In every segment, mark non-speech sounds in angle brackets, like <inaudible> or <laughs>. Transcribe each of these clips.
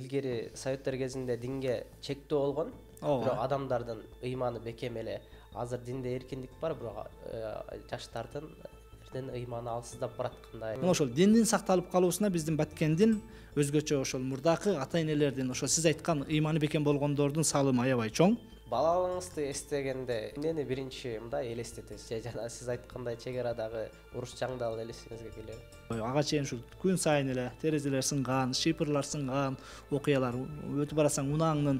илгери советтер кезинде динге чектөө болгон ооба бирок адамдардын ыйманы бекем эле азыр динде эркиндик бар бирок э, жаштардын бирден ыйманы алсыздап бараткандай мына ошол диндин сакталып калуусуна биздин баткендин өзгөчө ошол мурдакы ата энелердин ошо сиз айткан ыйманы бекем болгондордун салымы аябай чоң балалығыңызды эстегенде нені биринчи мындай элестетесиз же жана сиз айткандай чек арадагы уруш жаңдал элесиңизге келеби ага чейин ушул күн сайын эле терезелер сынган шифрлар сынган окуялар өтүп барасаң унааңдын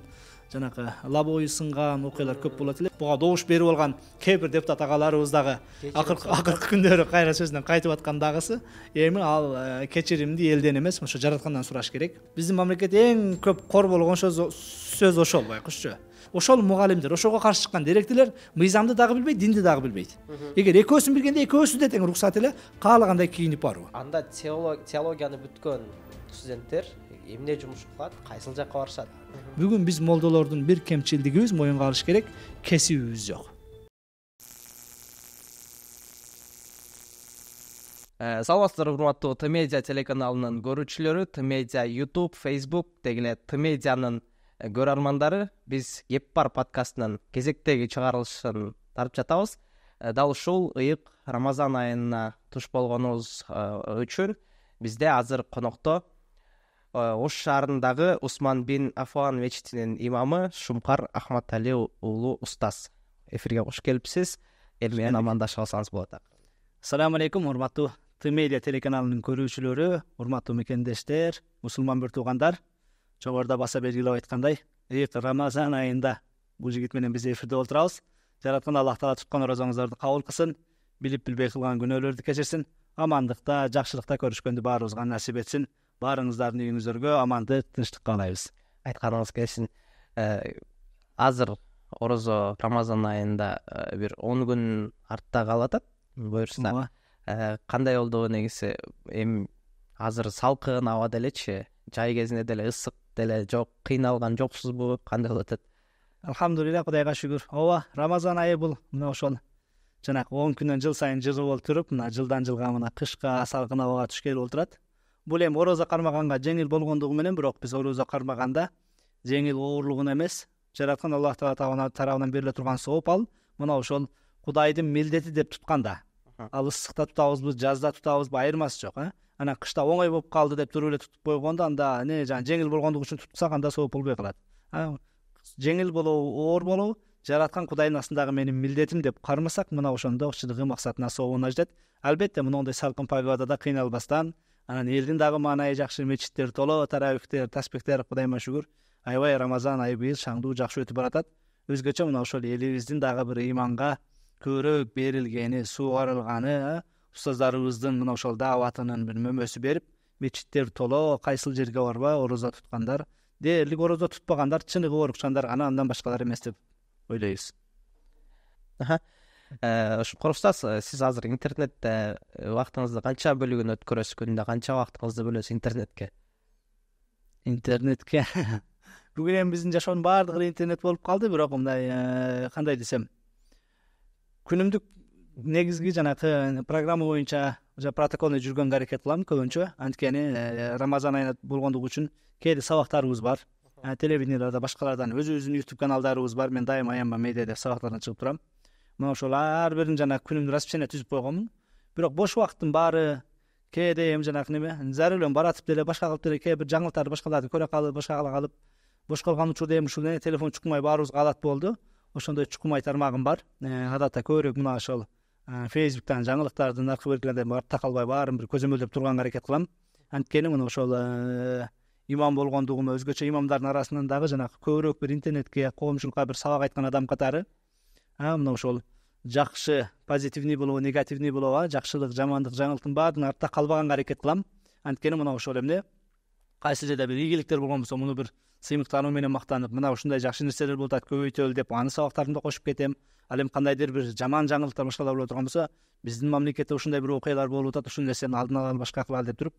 жанакы лобою сынган окуялар көп болот эле буга добуш берип алган кээ бир депутат агаларыбыз дагы акыркы күндөрү кайра сөзүнөн кайтып аткан дагысы эми ал э, кечиримди элден эмес ошо жараткандан сураш керек биздин мамлекет эң көп кор болгон сөз ошол байкучу ошол мугалимдер ошого каршы чыккан директорлор мыйзамды дагы билбейт динди дагы билбейт эгер экөөсүн билгенде экөөсү да тең уруксат эле каалагандай кийинип баруу анда теологияны бүткөн студенттер э, эмне жумуш кылат кайсыл жака барышат бүгүн биз молдолордун бир кемчилдигибиз моюнга алыш керек кесибибиз жок э, саламатсыздарбы урматтуу т медиа телеканалынын көрүүчүлөрү т медиа ютуб фейсбук дегиле т медианын көрөрмандары э, биз кеп бар подкастынын кезектеги чыгарылышын тартып жатабыз э, дал ушул ыйык рамазан айына туш болгонубуз э, үчүн бизде азыр конокто ош шаарындагы усман бин афан мечитинин имамы шумкар ахматали уулу устаз эфирге кош келипсиз эл менен амандашып алсаңыз болот салам алейкум урматтуу т медиа телеканалынын көрүүчүлөрү урматтуу мекендештер мусулман бир туугандар жоғарыда баса белгілеп айтқандай рамазан айында бұл менен біз эфирде отырамыз жаратқан аллах тағала тұтқан оразаңыздарды қабыл қылсын біліп білбей қылған күнәлерді кешірсін амандықта жақсылықта көрішкенді барымызға нәсіп етсін барыңыздардың үйіңіздерге амандық тыныштық қалаймыз айтқаныңыз келсін э, азыр ораза рамазан айында э, бір он күн артта қалатады бұйырса э, кандай ғой негізі эми азыр салқын ауа делечи жай кезинде деле ысык деле жок кыйналган жоксузбу кандай болуп атат алхамдулилля кудайга шүгүр ооба рамазан айы бул мына ошол жанагы он күндөн жыл сайын жылы болуп туруп мына жылдан жылга мына кышка салкын абага түшкөйлү болуп турат бул эми орозо кармаганга жеңил болгондугу менен бирок биз орозо кармаганда жеңил оорлугун эмес жараткан алла таала тарабынан бериле турган сооп ал мына ошол кудайдын милдети деп тутканда ал ысыкта тутабызбы жазда тутабызбы айырмасы жок э ана кышта оңой болуп калды деп эле тутуп койгондо анда эне жанагы жеңил болгондугу үчүн тутсак анда сооп болбой калат жеңил болобу оор болобу жараткан кудайдын астындагы менин милдетим деп кармасак мына ошондо чыныгы максатына сообуна жетет албетте мындай салкын погодада кыйналбастан анан элдин дагы маанайы жакшы мечиттер толо тарабихтер таспихтер кудайыма шүгүр аябай рамазан быйыл шаңдуу жакшы өтүп баратат өзгөчө мына ошол элибиздин дагы бир ыйманга көбүрөөк берилгени суугарылганы ұстаздарыбыздын мына ошол дааватынын бир мөмөсү берип мечиттер толо кайсыл жерге барбай орозо туткандар дээрлик орозо тутпагандар чыныгы оорукчандар гана андан башкалар эмес деп ойлойбуз э, ошоткор устаз э, сиз азыр интернетте э, убактыңызды канча бөлүгүн өткөрөсүз күнүнө канча убактыңызды бөлөсүз интернетке интернетке <laughs> бүгүн эми биздин жашоонун баардыгы интернет болуп калды бирок мындай кандай десем күнүмдүк негизги жанагы программа боюнча же протоколный жүргөнгө аракет кылам көбүнчө анткени рамазан айы болгондугу үчүн кээде сабактарыбыз бар телевиденияларда башкалардан өзүбүздүн ютуб каналдарыбыз бар мен дайыма аянма медиа деп сабактардан чыгып турам мына ошол ар бирин жанагы күнүмдү расписание түзүп койгонмун бирок бош убакыттын баары кээде эми жанагы неме эле баратып деле башка кылып деле кээ бир жаңылыктарды башкаларды көрө калып башка кыла калып бош калган учурда эми ушул телефон чукумай баарыбызга адат болду ошондой чукумай тармагым бар адатта көбүрөөк мына ошол фейсбуктан жаңалықтарды аркы беркилерден артта такалбай баарын бир көзөмөлдөп турганга аракет кылам анткени мына ошол имам болгондугум өзгөчө имамдардын арасынан дагы жанагы көбүрөөк бир интернетке коомчулукка бир сабак айткан адам катары мына ошол жакшы позитивный болобу негативный болобу жакшылык жамандык жаңылыктын баардыгын артта калбаганга аракет кылам анткени мына ошол эмне кайсы жерде бир ийгиликтер болгон болсо муну бир сыймыктануу менен мактанып мына ушундай жакшы нерселер болуп атат көбөйтөлү деп анын да кошуп кетем ал эми кандайдыр бир жаман жаңылыктар башкалар болуп турган болсо биздин мамлекетте ушундай бир окуялар болуп атат ушул нерсени алдын ала башка кылалы деп туруп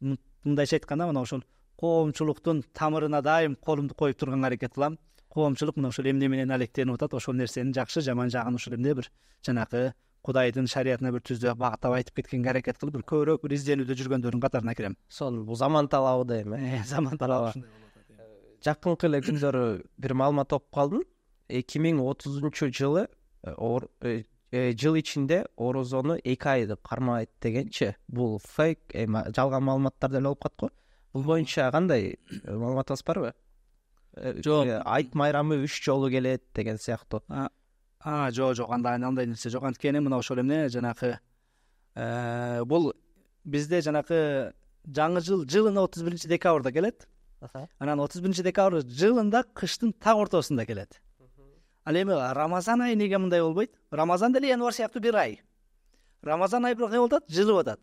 мындайча айтканда мына ошол коомчулуктун тамырына дайым колумду коюп турганга аракет кылам коомчулук мына ушул эмне менен алектенип атат ошол нерсенин жакшы жаман жагын ушул эмне бир жанакы кудайдын шариятына бир түздөп багыттап айтып кеткенге аракет кылып бир көбүрөөк бир изденүүдө жүргөндөрдүн катарына кирем сонун бул заман талабы дейм э ә? заман талабы ушундай жакынкы эле күндөрү бир маалымат окуп калдым эки миң отузунчу жылы жыл ичинде орозону эки ай деп кармайт дегенчи бул фейк эми жалган маалыматтар деле болуп калат го бул боюнча кандай маалыматыңыз барбы жок айт майрамы үч жолу келет деген сыяктуу а жок жок андай андай нерсе жок анткени мына ошол эмне жанакы бул бизде жанакы жаңы жыл жылына отуз биринчи декабрда келет анан отуз биринчи декабрь жылында кыштын так ортосунда келет ал эми рамазан айы эмнеге мындай болбойт рамазан деле январь сыяктуу бир ай рамазан айы бирок эмне болуп атат жылып атат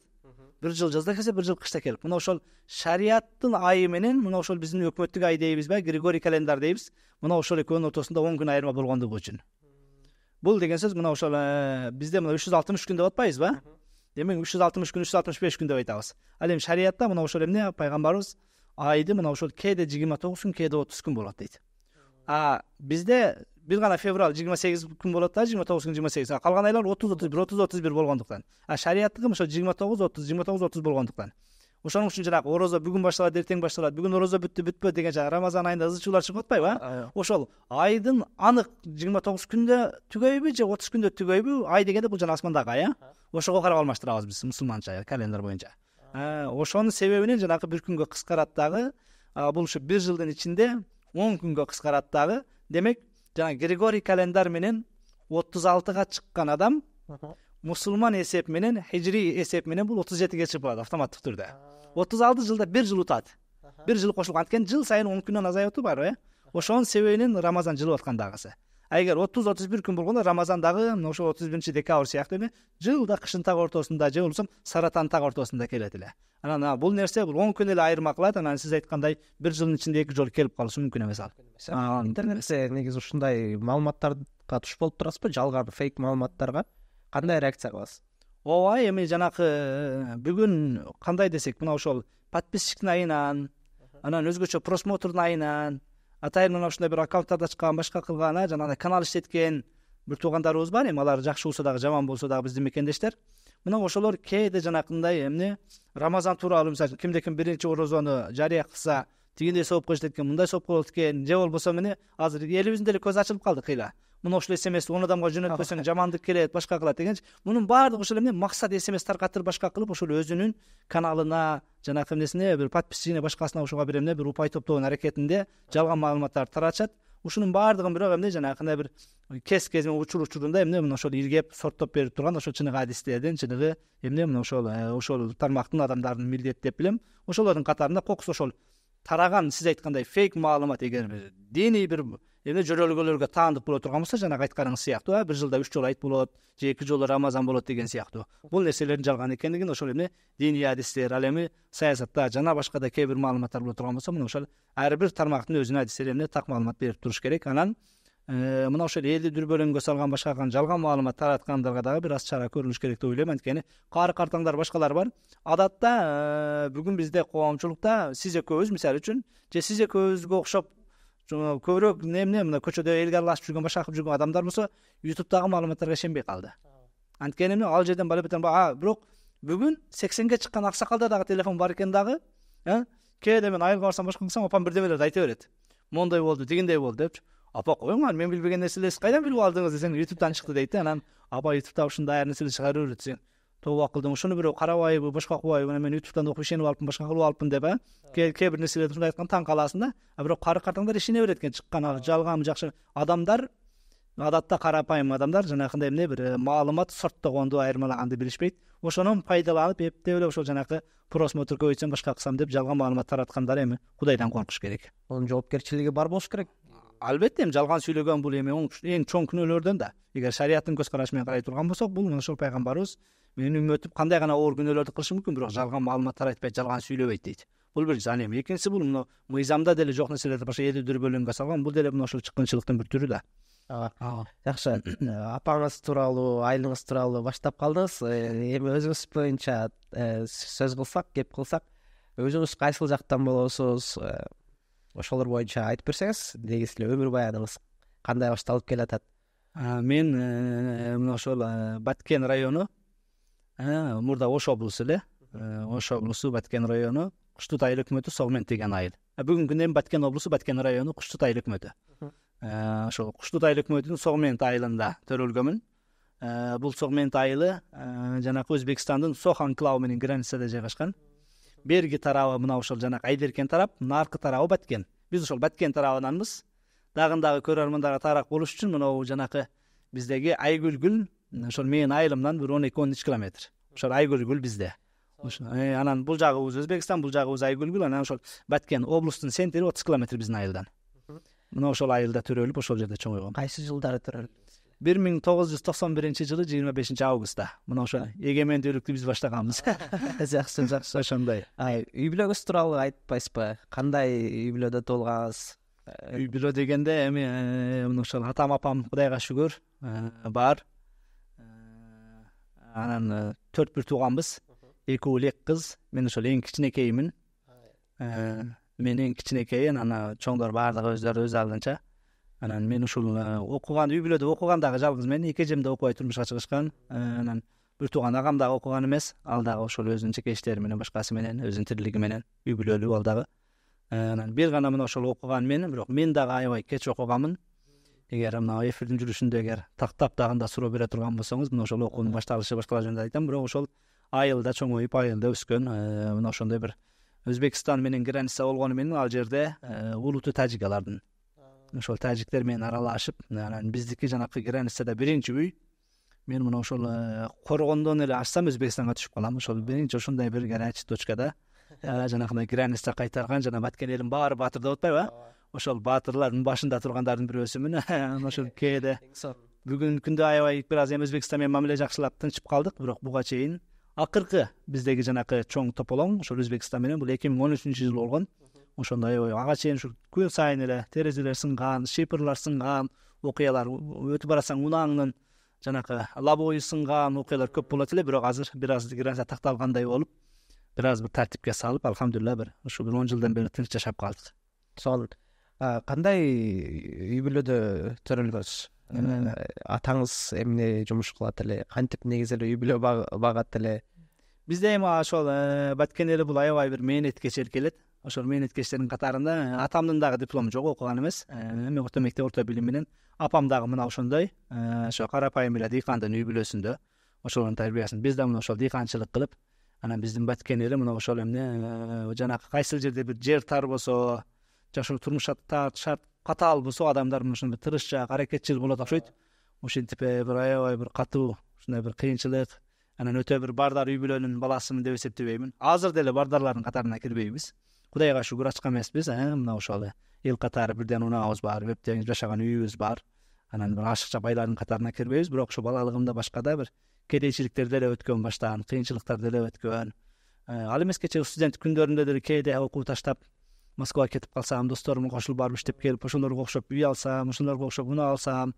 бир жыл жазда келсе бир жыл кышта келип мына ошол шарияттын айы менен мына ошол биздин өкмөттүк ай дейбизби григорий календарь дейбиз мына ошол экөөнүн ортосунда он күн айырма болгондугу үчүн бул деген сөз мына ошол э, бизде мына үч жүз алтымыш күн деп атпайбызбы демек үч жүз алтымыш күн үч жүз алтымыш беш күн деп айтабыз ал эми шариятта мына ошол эмне пайгамбарыбыз айды мына ошол кээде жыйырма тогуз күн кээде отуз күн болот дейт а бизде бир гана февраль жыйырма сегиз күн болот да жыйырма тогуз күн жыйырма сегиз а калган айлар отуз отуз бир отуз отуз бир болгондуктан а шарияттыгы ошо жыйырма тогуз отуз жыйырма тогуз отуз болгондуктан ошоның үчүн жанагы орозо бүгүн башталат эртең башталат бүгүн орозо бүттү бүтпөдү деген жанагы рамазан айында ызы чуулар чыгып атпайбы а ошол айдын анык жыйырма тогуз күндө түгөйбү же отуз күндө түгөйбү ай дегенде бул жана асмандагы ай э ошого карап алмаштырабыз биз мусулманча календарь боюнча Э, ошонун себебинен жанакы бир күнгө кыскарат дагы бул ушу бир жылдын ичинде он күнгө кыскарат дагы демек жанагы григорий календарь менен отуз алтыга чыккан адам мусулман эсеби менен хиджрий эсеп менен бул отуз жетиге чыгып калат автоматтык түрдө отуз алты жылда бир жыл утат бир жыл кошулуп анткени жыл сайын он күндөн азайып барбы ээ ошонун себебинен рамазан жылып аткандагысы а эгер отуз отуз бир күн болгондо рамазан дагы мына ошол отуз биринчи декабрь сыяктуу эле жылда кыштын так ортосунда же болбосо саратандын так ортосунда келет эле анан бул нерсе бул он күн эле айырма кылат анан сиз айткандай бир жылдын ичинде эки жолу келип калышы мүмкүн эмес алнтернсе негизи ушундай маалыматтарга туш болуп турасызбы жалган фейк маалыматтарга кандай реакция кыласыз ооба эми жанакы э, бүгүн кандай десек мына ошол подписчиктин айынан анан өзгөчө просмотрдун айынан атайын мына ушундай бир аккаунттарды ачкан башка кылган жанагындай канал иштеткен бир туугандарыбыз бар эми алар жакшы болсо дагы жаман болсо дагы биздин мекендештер мына ошолор кээде жанакындай эмне рамазан тууралуу мисалы үчүн кимде ким биринчи орозону жарыя кылса тигиндей соопко иштет экен мындай соопко болот экен же болбосо эмне азыр элибиздин деле көзү ачылып калды кыйла мына ушул смс он адамга жөнөтпөсөң жамандык келет башка кылат дегенчи мунун баардыгы ушул эмне максат смс таркатып башка кылып ошол өзүнүн каналына жанагы эмнесине бир подписчигине башкасына ушуга бир эмне бир упай топтогон аракетинде жалган маалыматтарды таратышат ушунун баардыгын бирок эмне кандай бир кез кез учур учурунда эмне мына ошол иргеп соттоп берип турган ошол чыныгы адистердин чыныгы эмне мына ошол ошол тармактын адамдарынын милдети деп билем ошолордун катарында кокус ошол тараган сиз айткандай фейк маалымат эгер диний бир эми жөрөлгөлөргө таандык боло турган болсо жанагы айтканыңыз сыяктуу бир жылда үч жолу айт болот же эки жолу рамазан болот деген сыяктуу бул нерселердин жалган экендигин ошол эми диний адистер ал эми саясатта жана башка да кээ бир маалыматтар боло турган болсо мына ошол ар бир тармактын өзүнүн адистери эмне так маалымат берип туруш керек анан э, мына ошол элди дүрбөлөңгө салган башка жалган маалымат тараткандарга дагы бир аз чара көрүлүш керек деп ойлойм анткени кары картаңдар башкалар бар адатта э, бүгүн бизде коомчулукта сиз экөөбүз мисалы үчүн же сиз экөөбүзгө окшоп көбірек эмне мына көшеде элге аралашып жүргөн башка кылып жүргөн адамдар болсо ютубтағы маалыматтарга ишенбей калды анткени мен ал жерден бала бетен а бирок бүгүн сексенге чыккан аксакалда дагы телефон бар экен дагы э кээде мен айылга барсам башка кылсам апам бирдемелерди айта берет моундай болду дегендей болду депчи апа коюңар мен билбеген нерселерди сиз кайдан билип алдыңыз десең ютубтан чыкты дейт да анан апа ютубта ушундай ар чыга шығара берет десең тооба кылдым ошону бирөө карабайбы башка кылбайбы мен ютубтан окуп ишенип алыпмын башка кылып алыпмын деп э кээ бир нерселерди ушундай таң каласың да а бирок кары картаңдар ишене берет экен чыккан жалган жакшы адамдар адатта карапайым адамдар жанагындай эмне бир маалымат сорттогонду айырмалаганды билишпейт ошонон пайдаланып эптеп эле ошол жанакы просмотр көбөйтсөм башка кылсам деп жалган маалымат тараткандар эми кудайдан коркуш керек анын жоопкерчилиги бар болуш керек албетте эми жалган сүйлөгөн бул эми эң чоң күнөөлөрдөн да эгер шариаттын көз карашы менен карай турган болсок бул мына ошол пайгамбарыбыз менин үмөтүм андай гана оор күнөөлөрдү кылышы мүмкүн биро жалган малыматтар айтпайт жалган сүйлөбөйт дейт бул биринчси ал эми экинчиси бул мына мызамда деле жок нерселерд б ш элди дүрбөлөнгө салган бул деле мына ушул чыккынчылыктын бир түрү да ооба ооба жакшы <coughs> апаңыз тууралуу айылыңыз тууралуу баштап калдыңыз э, эми өзүңүз боюнча э, сөз кылсак кеп кылсак өзүңүз кайсыл жактан болосуз э, ошолор боюнча айтып берсеңиз негизи эле өмүр баяныңыз кандай башталып кел атат мен мына ошол баткен району Э, мурда ош облусу эле э, ош облусу баткен району куштут айыл өкмөтү согмент деген айыл э, бүгүнкү күндө эми баткен облусу баткен району куштут айыл өкмөтү ошол куштут айыл өкмөтүнүн согмент айылында төрөлгөнмүн бул согмент айылы жанакы өзбекстандын сох анклавы менен границада жайгашкан берги тарабы мына ошол жанагы айдеркен тарап наркы тарабы баткен биз ошол баткен тарабынанбыз дагы дагы көрөрмандарга тааыраак болуш үчүн монбул жанакы биздеги айгүл гүл ошол менин айылымдан бир он эки он үч километр ошол айгүлгүл бизде э, анан бул жагыбыз өзбекстан бул жагыбыз айгүлгүл анан ошол баткен облустун центри отуз километр биздин айылдан мына ошол айылда төрөлүп ошол жерде чоңойгом кайсы жылдары төрөлүп бир миң тогуз жүз токсон биринчи жылы жыйырма бешинчи августта мына ошо эгемендүүлүктү биз баштаганбыз <laughs> жакшы жакшы ошондой үй бүлөңүз тууралуу айтпайсызбы кандай үй бүлөдө туулгансыз үй бүлө дегенде эми э, мына ошол атам апам кудайга шүгүр э, бар анан төрт бир тууганбыз уул эки кыз мен ошол эң кичинекейимин мен эң кичинекей анан чоңдор баардыгы өздөрү өз алдынча анан мен ушул окуган үй бүлөдө окуган дагы жалгыз мен эки эжем да окубай турмушка чыгышкан анан бир тууган агам дагы окуган эмес ал дагы ошол өзүнүн жеке иштери менен башкасы менен өзүнүн тирлиги менен үй бүлөлүү ал дагы анан бир гана мына ошол окуган мен бирок мен дагы аябай кеч окуганмын эгер мына эфирдин жүрүшүндө эгер тактап дагында суроо бере турган болсоңуз мына ошол окуунун башталышы башкалар жөнүндө айтам бирок ошол айылда чоңоюп айылда өскөн э, мына ошондой бир өзбекстан менен граница болгону менен ал жерде улуту э, тажикалардын ошол тажиктер менен аралашып анан биздики жанакы границада биринчи үй мен мына ошол коргондон э, эле ачсам өзбекстанга түшүп калам ошол биринчи ошондой бир горячий точкада жанакындай граница кайтарган жана баткен элим баары батыр деп атпайбы ошол баатырлардын башында тургандардын бирөөсү міне <laughs> ошол э, кээде бүгүнкү күндө аябай бир аз эми өзбекстан менен мамиле жакшылап тынчып калдык бирок буга чейин акыркы биздеги жанакы чоң тополоң ошол өзбекстан менен бул эки миң он үчүнчү жылы болгон ошондо аябай ага чейин ушу күн сайын эле терезелер сынган шипрлар сынган окуялар өтүп барасаң унааңдын жанакы лобою сынган окуялар көп болот эле бирок азыр бир аз грязьга такталгандай болуп бир аз бир тартипке салып алхамдулилла бир ушу бир он жылдан бери тынч жашап калдык сонун кандай үй бүлөдө төрөлгөнсүз атаңыз эмне жумуш кылат эле кантип негизи эле үй бүлө багат эле бизде эми ошол баткен эле бул аябай бир эл келет ошол мээнеткечтердин катарында атамдын дагы диплому жок окуган эмес эми орто мектеп орто билим менен апам дагы мына ошондой ошо карапайым эле дыйкандын үй бүлөсүндө ошолордун тарбиясын биз да мына ошол дыйканчылык кылып анан биздин баткен эли мына ошол эмне жанагы кайсыл жерде бир жер тар болсо жашоо турмуш шарт катаал болсо адамдар мына ушундай тырышчаак аракетчил болот окшойт ушинтип бир аябай бир катуу ушундай бир кыйынчылык анан өтө бир бардар үй бүлөнүн баласымын деп эсептебеймин азыр деле бардарлардын катарына кирбейбиз кудайга шүгүр ачка эмеспиз ә, мына ошол эл ә, катары бирден унаабыз бар бептең жашаган үйүбүз бар анан бир ашыкча байлардын катарына кирбейбиз бирок ошо балалыгымда башка да бир кедейчиликтер деле өткөн баштан кыйынчылыктар деле өткөн ә, ал эмес студент күндөрүмдө деле кээде окуу таштап москваға кетіп қалсам достарым қосылып барып деп келіп ошолорго окшоп үй алсам ошолорго окшоп мұны алсам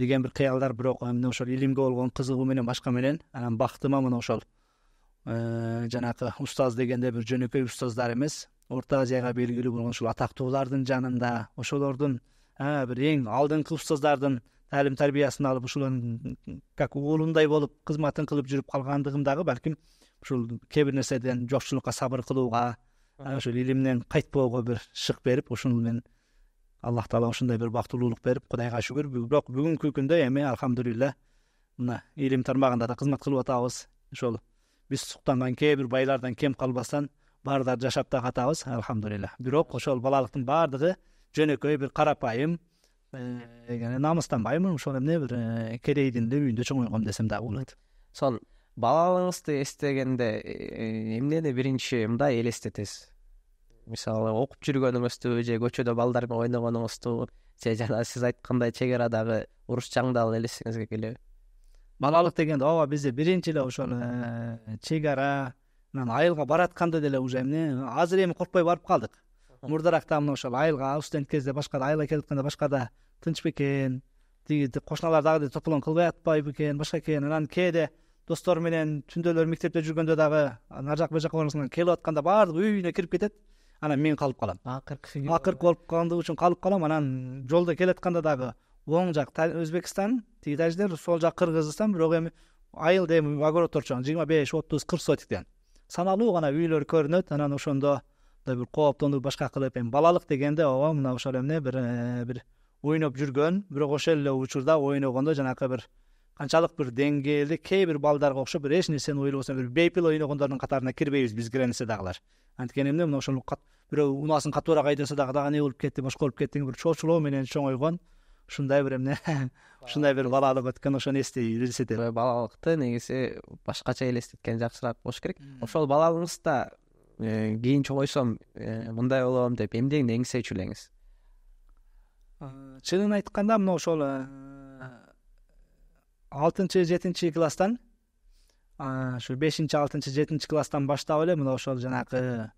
деген бир кыялдар бирок эмне ошол илимге болгон кызыгуу менен башка менен анан бактыма мына ошол жанакы устаз дегенде бир жөнөкөй устаздар эмес орто азияга белгилүү болгон ушул атактуулардын жанында ошолордун бир эң алдыңкы устаздардын таалим тарбиясын алып ушулардын как уулундай болуп кызматын кылып жүрүп калгандыгым дагы балким ушул кээ бир нерседен жокчулукка сабыр кылууга ошол илимден кайтпоого бир шык берип ушуну мен аллах таала ушундай бир бактылуулук берип кудайга шүгүр бирок бүгүнкү күндө эми алхамдулилла мына илим тармагында да кызмат кылып атабыз ошол биз суктанган кээ бир байлардан кем калбастан бардар жашап да атабыз алхамдулилла бирок ошол балалыктын баардыгы жөнөкөй бир карапайым э, намыстанбаймын ошол эмне бир э, кедейдин үйүндө чоңойгом десем дагы болот сонун балалыгыңызды эстегенде э, эмнени биринчи мындай элестетесиз мисалы окуп жүргөнүңүздү же көчөдө балдар менен ойногонуңузду же жана сиз айткандай чек арадагы уруш жаңдал элесиңизге келеби балалык дегенде ооба бизде биринчи эле ошол чек э, ара анан айылга баратканда деле уже эмне азыр эми коркпой барып калдык мурдараакта мына ошол айылга студент кезде да айылга келип атканда башкада тынч бекен тиги кошуналар дагы деле тополоң кылбай атпай бекен башка экен анан кээде достор менен түндөлөр мектепте жүргөндө дагы ар жак бери жака барбасаңар келип атканда баардыгы үйүнө кирип кетет анан мен калып калам акыркы акыркы болуп калгандыгы үчүн калып калам анан жолдо келатканда дагы оң жак өзбекстан тиги тажикстер сол жак кыргызстан бирок эми айылда эми огороддор чоң жыйырма беш отуз кырк сотиктен саналуу гана үйлөр көрүнөт анан ошондо мындай бир кооптонуп башка кылып эми балалык дегенде ооба мына ошол эмне бир бир ойноп жүргөн бирок ошол эле учурда ойногондо жанакы бир канчалык бир деңгээлде кээ бир балдарга окшоп бир эч нерсени ойлобостон бир бейпил ойногондордун катарына кирбейбиз биз граница дагылар анткени эмне мына ошол бирөө унаасын катуураак айдаса дагы дагы эмне болуп кетти башка болуп кетти деген бир чоочулоо менен чоңойгон ушундай бир эмне <laughs> ушундай бир балалык өткөн ошону эстей элестетет балалыкты негизи башкача элестеткен жакшыраак болуш керек ошол балалыгыңызда э, кийин чоңойсом э, мындай болом деп эмнени эңсечү элеңиз чынын айтканда мына ошол э, алтынчы жетинчи класстан ушу бешинчи алтынчы жетинчи класстан баштап эле мына ошол жанакы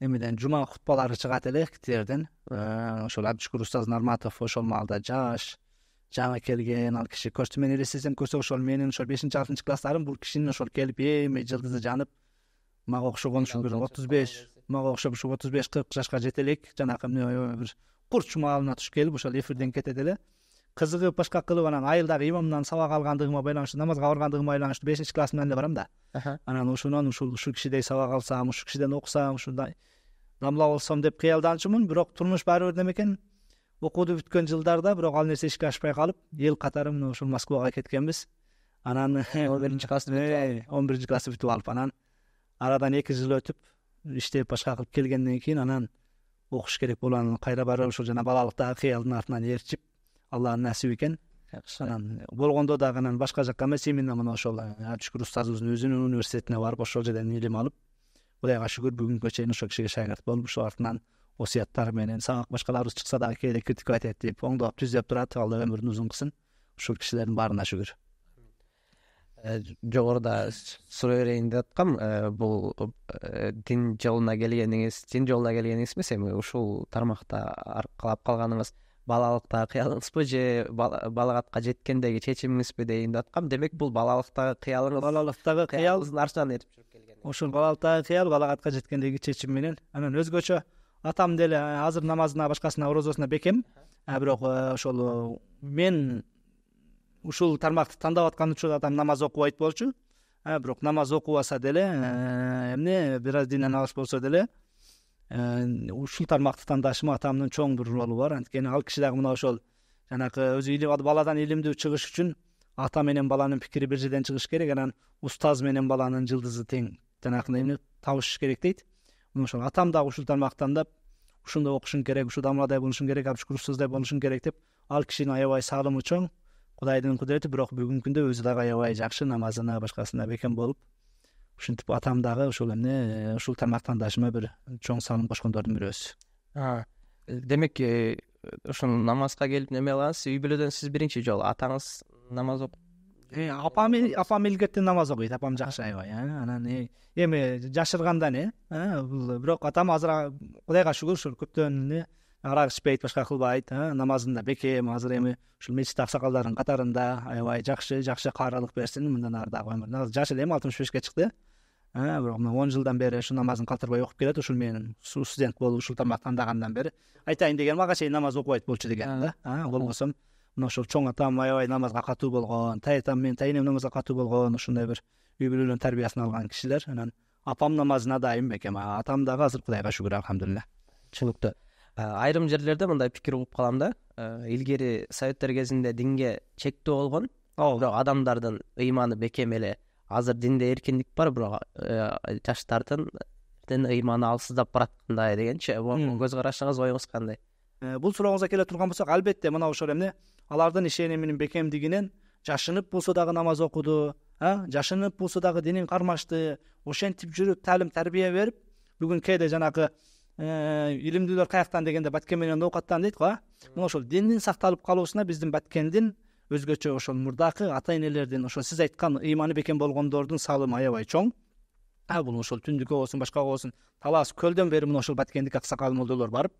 эмеден жума кутпалары чыгат эле китептерден ошол абдышкүр устаз нарматов ошол маалда жаш жаңы келген ал киши көрсө мен элестесем көрсө ошол менин ошол бешинчи алтынчы класстарым бул кишинин ошол келип эми жылдызы жанып мага окшогон ушу бир отуз беш мага окшоп ушу отуз беш кырк жашка жете элек жанакы бир курч маалына туш келип ошол эфирден кетет эле кызыгып башка кылып анан айылдагы имамдан сабак алгандыгыма байланыштуу намазга баргандыгыма байланыштуу бешинчи классымдан эле барам да анан ошонон ушул ушул кишидей сабак алсам ушул кишиден окусам ушундай дамла болсом деп кыялданчумун бирок турмуш баары бир экен окууду бүткөн жылдарда бирок ал нерсе ишке ашпай калып эл катары мына ушул москвага кеткенбиз анан он биринчи классты он биринчи классты бүтүп алып анан арадан эки жыл өтүп иштеп башка кылып келгенден кийин анан окуш керек болуп анан кайра барып ушул жана балалыктагы кыялдын артынан ээрчип алланын нәсібі екен анан болгондо дагы анан башка жака эмес именно мына ошол э, шүгүр устазыбыздын өзүнүн университетине барып ошол жерден илим алып кудайга шүгүр бүгүнкүгө чейин ошол кишиге шагирт болуп ошол артынан осуяттары менен сабак башкаларыбыз чыкса дагы кээде критика айтет деп оңдоп түздөп турат алла өмүрүн узун кылсын ушул кишилердин баарына шүгүр э, жогоруда суроо берейин деп аткам э, бул дин жолуна келгениңиз дин жолуна келгениңиз эмес эми ушул тармакта аркалап калганыңыз балалыктагы кыялыңызбы же балагатка жеткендеги чечимиңизби дейин деп аткам демек бул балалыктагы кыялыңыз балалыктагы кыялыңыздын артынан эртип жүрүп келген ошол балалыктагы кыял балагатка жеткендеги чечим менен анан өзгөчө атам деле азыр намазына башкасына орозосуна бекем бирок э, ошол э, мен ушул тармакты тандап аткан учурда атам намаз окубайт болчу бирок намаз окубаса деле э, эмне бир аз динден алыс болсо деле Э, ушул тармакты тандашыма атамдын чоң бир ролу бар анткени ал киши дагы мына ошол жанакы өзү илим баладан илимдүү чыгыш үчүн ата менен баланын пикири бир жерден чыгыш керек анан устаз менен баланын жылдызы тең жанакындай эмне табышыш керек дейт мына ошол атам дагы ушул тармакты тандап ушундай окушуң керек ушул дамыладай болушуң керек абдышүкүр устаздай болушуң керек деп ал кишинин аябай салымы чоң кудайдын кудурети бирок бүгүнкү күндө өзү дагы аябай жакшы намазына башкасына бекем болуп ушинтип дагы ошол эмне ушул тармактандашыма бир чоң салым кошкондордун бирөөсү демек ушу намазга келип неме кыласыз үй бүлөдөн сиз биринчи жолу атаңыз намаз окуп апам апам илгертен намаз окуйт апам жакшы аябай анан эми жашыргандан э бул бирок атам азыраак кудайга шүгүр ушул көптөн арак ичпейт башка кылбайт э, намазында бекем азыр эми ушул мечит аксакалдардын катарында аябай жакшы жакшы қаралық берсин мындан ары дагы азыр жаш эле эми алтымыш бешке чыкты э, бирок мына он жылдан бери ушул намазын калтырбай окуп келет ушул мен студент болуп ушул тармакты тандагандан бери айтайын дегеним ага чейин намаз окубайт болчу деген да болбосо мына ошол чоң атам аябай намазга катуу болгон атам менин тайэнем намазга катуу болгон ушундай бир үй бүлөлөрдүн тарбиясын алган кишилер анан апам намазына дайым бекем атам дагы азыр кудайга шүгүр алхамдулилля түшүнүктүү Ә, айрым жерлерде мындай пикир угуп калам да ә, илгери советтер кезинде динге чектөө болгон ооба бирок адамдардын ыйманы бекем эле азыр динде эркиндик бар бирок жаштардын ыйманы алсыздап бараткандай дегенчи көз карашыңыз оюңуз кандай бул сурооңузга келе турган болсок албетте мына ошол эмне алардын ишениминин бекемдигинен жашынып болсо дагы намаз окуду а ә? жашынып болсо дагы динин кармашты ошентип жүрүп таалим тарбия берип бүгүн кээде жанагы Э, илимдүүлөр каяктан дегенде баткен менен оокаттан дейт го а мына ошол диндин сакталып калуусуна биздин баткендин өзгөчө ошол мурдакы ата энелердин ошол сиз айткан ыйманы бекем болгондордун салымы аябай чоң а бул ошол түндүккө болсун башкага болсун талас көлдөн бери мына ошол баткендик аксакал молдолор барып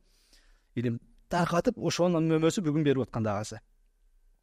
илим таркатып ошонун мөмөсү бүгүн берип аткан дагысы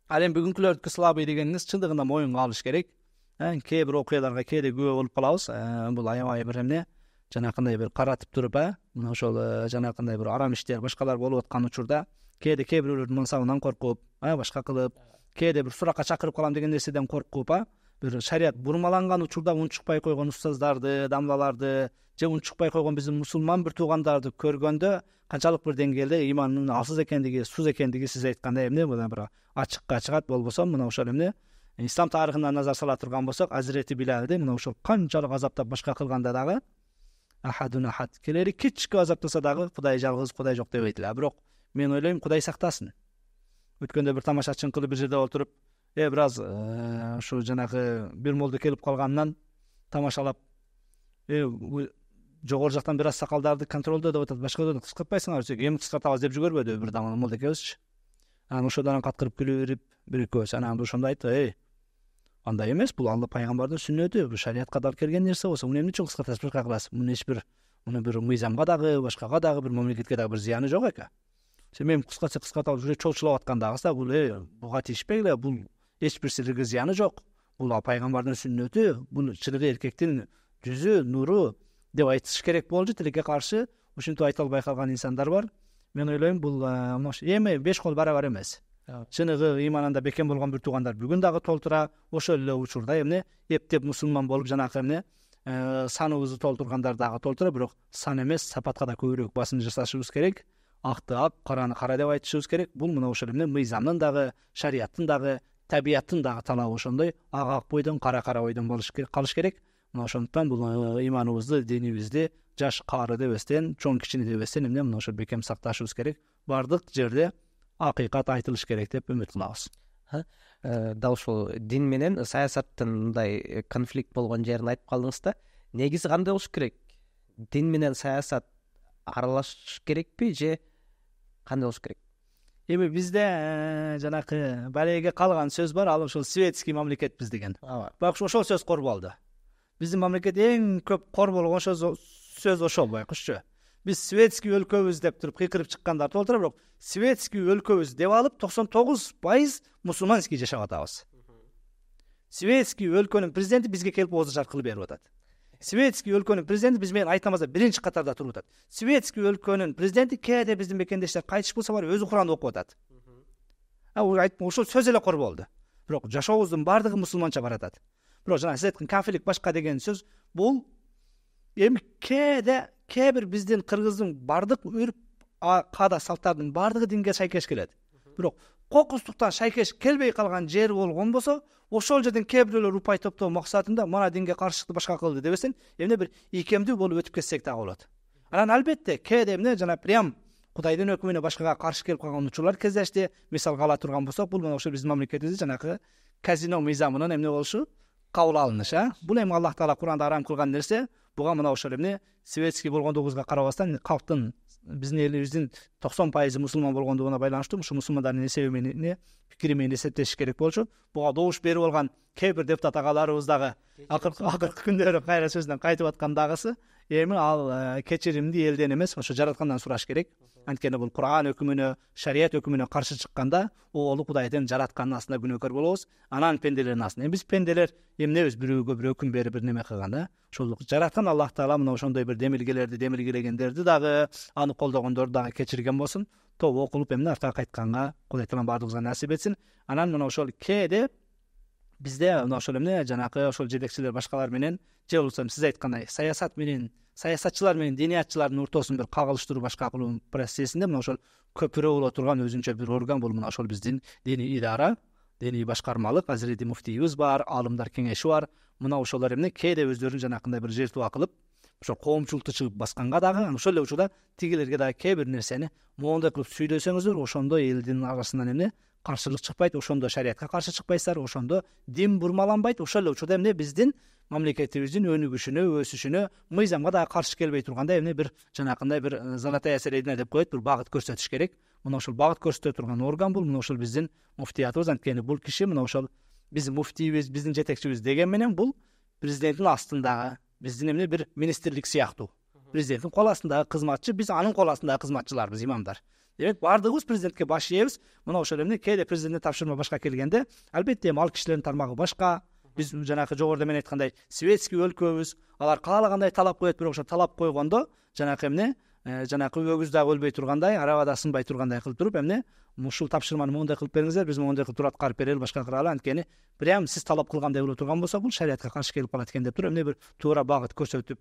ал эми бүгүнкүлөрдүкү слабый дегениңиз чындыгында моюнга алыш керек э, кээ бир окуяларга кээде күбө болуп калабыз э, бул аябай бир эмне жанакындай бир каратып туруп а мына ошол жанакындай бир арам иштер башкалар болуп аткан учурда кээде кээ бирөөлөрдүн мансабынан коркуп а башка кылып кээде бир суракка чакырып калам деген нерседен коркуп а бир шарият бурмаланган учурда унчукпай койгон устаздарды дамлаларды же унчукпай койгон биздин мусулман бир туугандарды көргөндө канчалык бир деңгээлде имандын алсыз экендиги суз экендиги сиз айткандай эмне мына бир ачыкка чыгат болбосо мына ошол эмне ислам тарыхына назар сала турган болсок азирети билалди мына ошол канчалык азаптап башка кылганда дагы ахадун ахад келери кичке азаптаса дагы кудай жалгыз кудай жок деп айтылат бирок мен ойлойм кудай сактасын өткөндө бир тамаша кылып бир жерде отуруп э біраз аз ушу жанагы бир молду келип калганынан тамашалап жогору жактан бир аз сакалдарды контролдо деп атат башкадо кыскартпайсыңарбы десек эми кыскартабыз деп жүгөрбөдүбү бир молдо экебизчи анан ошодо анан каткырып күлүп бир экөөбүз анан ошондо айтты эй андай емес бұл алла пайғамбардың сүннеті бұл шариғатқа дал келген нәрсе осы мұны эмне үчүн кыска ташбихка кыласыз мунун эч бир муну бир мыйзамга дагы башкага дагы бир мамлекетке дагы бир зыяны жок эке сен мен кыскасы кыскарталып жүрөк чолчулап аткандагыса бул э буга тийишпеңиле бул эч бир силерге зыяны жок бул пайгамбардын сүннөтү бул чыныгы эркектин жүзү нуру деп айтыш керек болчу тилекке каршы ушинтип айта албай калган инсандар бар мен ойлойм бул э, эми беш кол барабар эмес чыныгы ыйманында бекем болгон бир туугандар бүгүн дагы толтура ошол эле учурда эмне эптеп мусулман болуп жанакы эмне саныбызды толтургандар дагы толтура бирок сан эмес сапатка да көбүрөөк басым жасашыбыз керек акты ак караны кара деп айтышыбыз керек бул мына ошол эмне мыйзамдын дагы шарияттын дагы табияттын дагы талабы ошондой ак ак бойдон кара кара бойдон калыш керек мына ошондуктан бул ыйманыбызды динибизди жаш кары дебестен чоң кичине дебестен эмне мына ошол бекем сакташыбыз керек баардык жерде Ақиқат айтылыш керек деп үмүт кылабыз дал ушул дин менен саясаттын мындай конфликт болгон жерин айтып калдыңыз да негизи кандай болуш керек дин менен саясат аралашыш керекпи же кандай болуш керек эми бизде жанакы балеге калган сөз бар ал ошол светский мамлекетпиз деген ооба ошол сөз болду биздин мамлекет эң көп кор болгон сөз ошол байкушчу біз светский өлкөбүз деп туруп кыйкырып чыккандар толтура бирок светский өлкөбүз деп алып токсон тогуз пайыз мусулманский жашап атабыз светский өлкөнүн президенти бизге келип ачар кылып берип атат светский өлкөнүн президенти биз менен намазда биринчи катарда туруп атат светский өлкөнүн президенти кээде биздин мекендештер кайтыш болсо барып өзү куранды окуп атат ошол ушул сөз эле кор болду бирок жашообуздун баардыгы мусулманча баратат бирок жана сиз айткан кафирлик башка деген сөз бул эми кээде кээ бир биздин кыргыздын баардык үрп каада салттардын баардыгы динге шайкеш келет бирок кокустуктан шайкеш келбей калган жери болгон болсо ошол жерден кээ бирөөлөр упай топтоо максатында мына динге каршылыкты башка кылды дебестен эмне бир ийкемдүү болуп өтүп кетсек дагы болот анан албетте кээде эмне жана прям кудайдын өкүмүнө башкага каршы келип калган учурлар кездешти мисалга ала турган болсок бул мына ошо биздин мамлекетибизде жанакы казино мыйзамынын эмне болушу кабыл алынышы бул эми аллах таала куранда арам кылган нерсе бұған мынау Светский міне светский болғандығымызға қарамастан халықтың біздің еліміздің тоқсан пайызы мұсылман болғандығына байланысты ошо мусулмандардын эсебимене пикири менен эсептешиш керек болчу буга добуш берип болған кейбір бир депутат агаларыбыз дагы күндері күндөрү кайра сөзүнөн кайтып эми ал кечиримди элден эмес ошо жараткандан сураш керек анткени бул куран өкүмүнө шарият өкүмүнө каршы чыкканда оолу кудайдын жаратканын астында күнөөкөр болобуз анан пенделердин астында эми биз пенделер эмнебиз бирөөгө бирөө өкүм берип бир неме кылганда ошол жараткан аллах таала мына ошондой бир демилгелерди демилгелегендерди дагы аны колдогондорду дагы кечирген болсун тобо кылып эмне артка кайтканга кудай таалам баардыгыбызга насип этсин анан мына ошол кээде деп бизде мына ошол эмне жанагы ошол жетекчилер башкалар менен же болбосо сиз айткандай саясат менен саясатчылар менен диниятчылардын ортосун бир кагылыштыруу башка кылуу процессинде мына ошол көпүрө боло турган өзүнчө бир орган бул мына ошол биздин диний идара диний башкармалык азирети муфтийибиз бар аалымдар кеңеши бар мына ошолор эмне кээде өздөрүн жанакындай бир жертва кылып ошо коомчулукту чыгып басканга дагы ошол эле учурда тигилерге дагы кээ бир нерсени моундай кылып сүйлөсөңүздөр ошондой элдин арасынан эмне каршылык чыкпайт ошондо шариятка каршы чыкпайсыздар ошондо дин бурмаланбайт ошол эле учурда эмне биздин мамлекетибиздин өнүгүшүнө өсүшүнө мыйзамга дагы каршы келбей тургандай эмне бир жанакындай бир э, золотая середина деп коет бир багыт көрсөтүш керек мына ошол багыт көрсөтө турган орган бул мына ошол биздин муфтиятыбыз анткени бул киши мына ошол биздин муфтийбиз биздин жетекчибиз деген менен бул президенттин астындагы биздин эмне бир министрлик сыяктуу президенттин кол астындагы кызматчы биз анын кол астындагы кызматчыларбыз имамдар демек баардыгыбыз президентке баш ийебиз мына ошол эмне кээде президенттен тапшырма башка келгенде албетте эми ал кишилердин тармагы башка биз жанагы жогоруда мен айткандай светский өлкөбүз алар каалагандай талап коет бирок ошо талап койгондо жанагы эмне жанагы өгүз дагы өлбөй тургандай араба да сынбай тургандай кылып туруп эмне ушул тапшырманы моундай кылып бериңиздер биз моундай кылып туруп аткарып берели башка кылалы анткени прям сиз талап кылгандай боло турган болсо бул шариятка каршы келип калат экен деп туруп эмне бир туура багыт көрсөтүп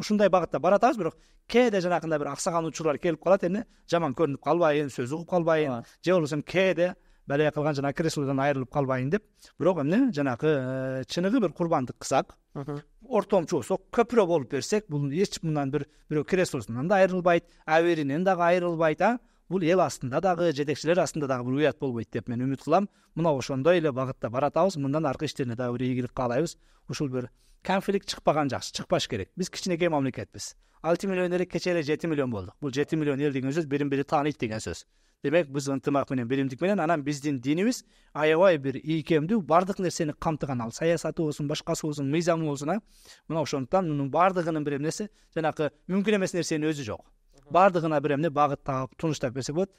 ушундай багытта баратабыз бирок кээде жанагындай бир аксаган учурлар келип калат эми жаман көрүнүп калбайын сөз угуп калбайын же болбосо кээде бале кылган жанагы креслодон айрылып калбайын деп бирок эмне жанакы э, чыныгы бир курбандык кылсак ортомчу болсок көпүрө болуп берсек бул эч мындан бир бирөө креслосунан да айрылбайт аберинен дагы айрылбайт а бул эл астында дагы жетекчилер астында дагы бир уят болбойт деп мен үмүт кылам мына ошондой эле багытта баратабыз мындан аркы иштерине дагы бир ийгилик каалайбыз ушул бир конфликт чыкпаган жакшы чыкпаш керек биз кичинекей мамлекетпиз алты миллион элек кечээ эле жети миллион болдук бул жети миллион эл деген сөз бирин бири тааныйт деген сөз демек биз ынтымак менен биримдик менен анан биздин динибиз аябай бир ийкемдүү баардык нерсени камтыган ал саясаты болсун башкасы болсун мыйзамы болсун а мына ошондуктан мунун баардыгынын бир эмнеси жанакы мүмкүн эмес нерсенин өзү жок баардыгына бир эмне багыт таап тунуштап берсек болот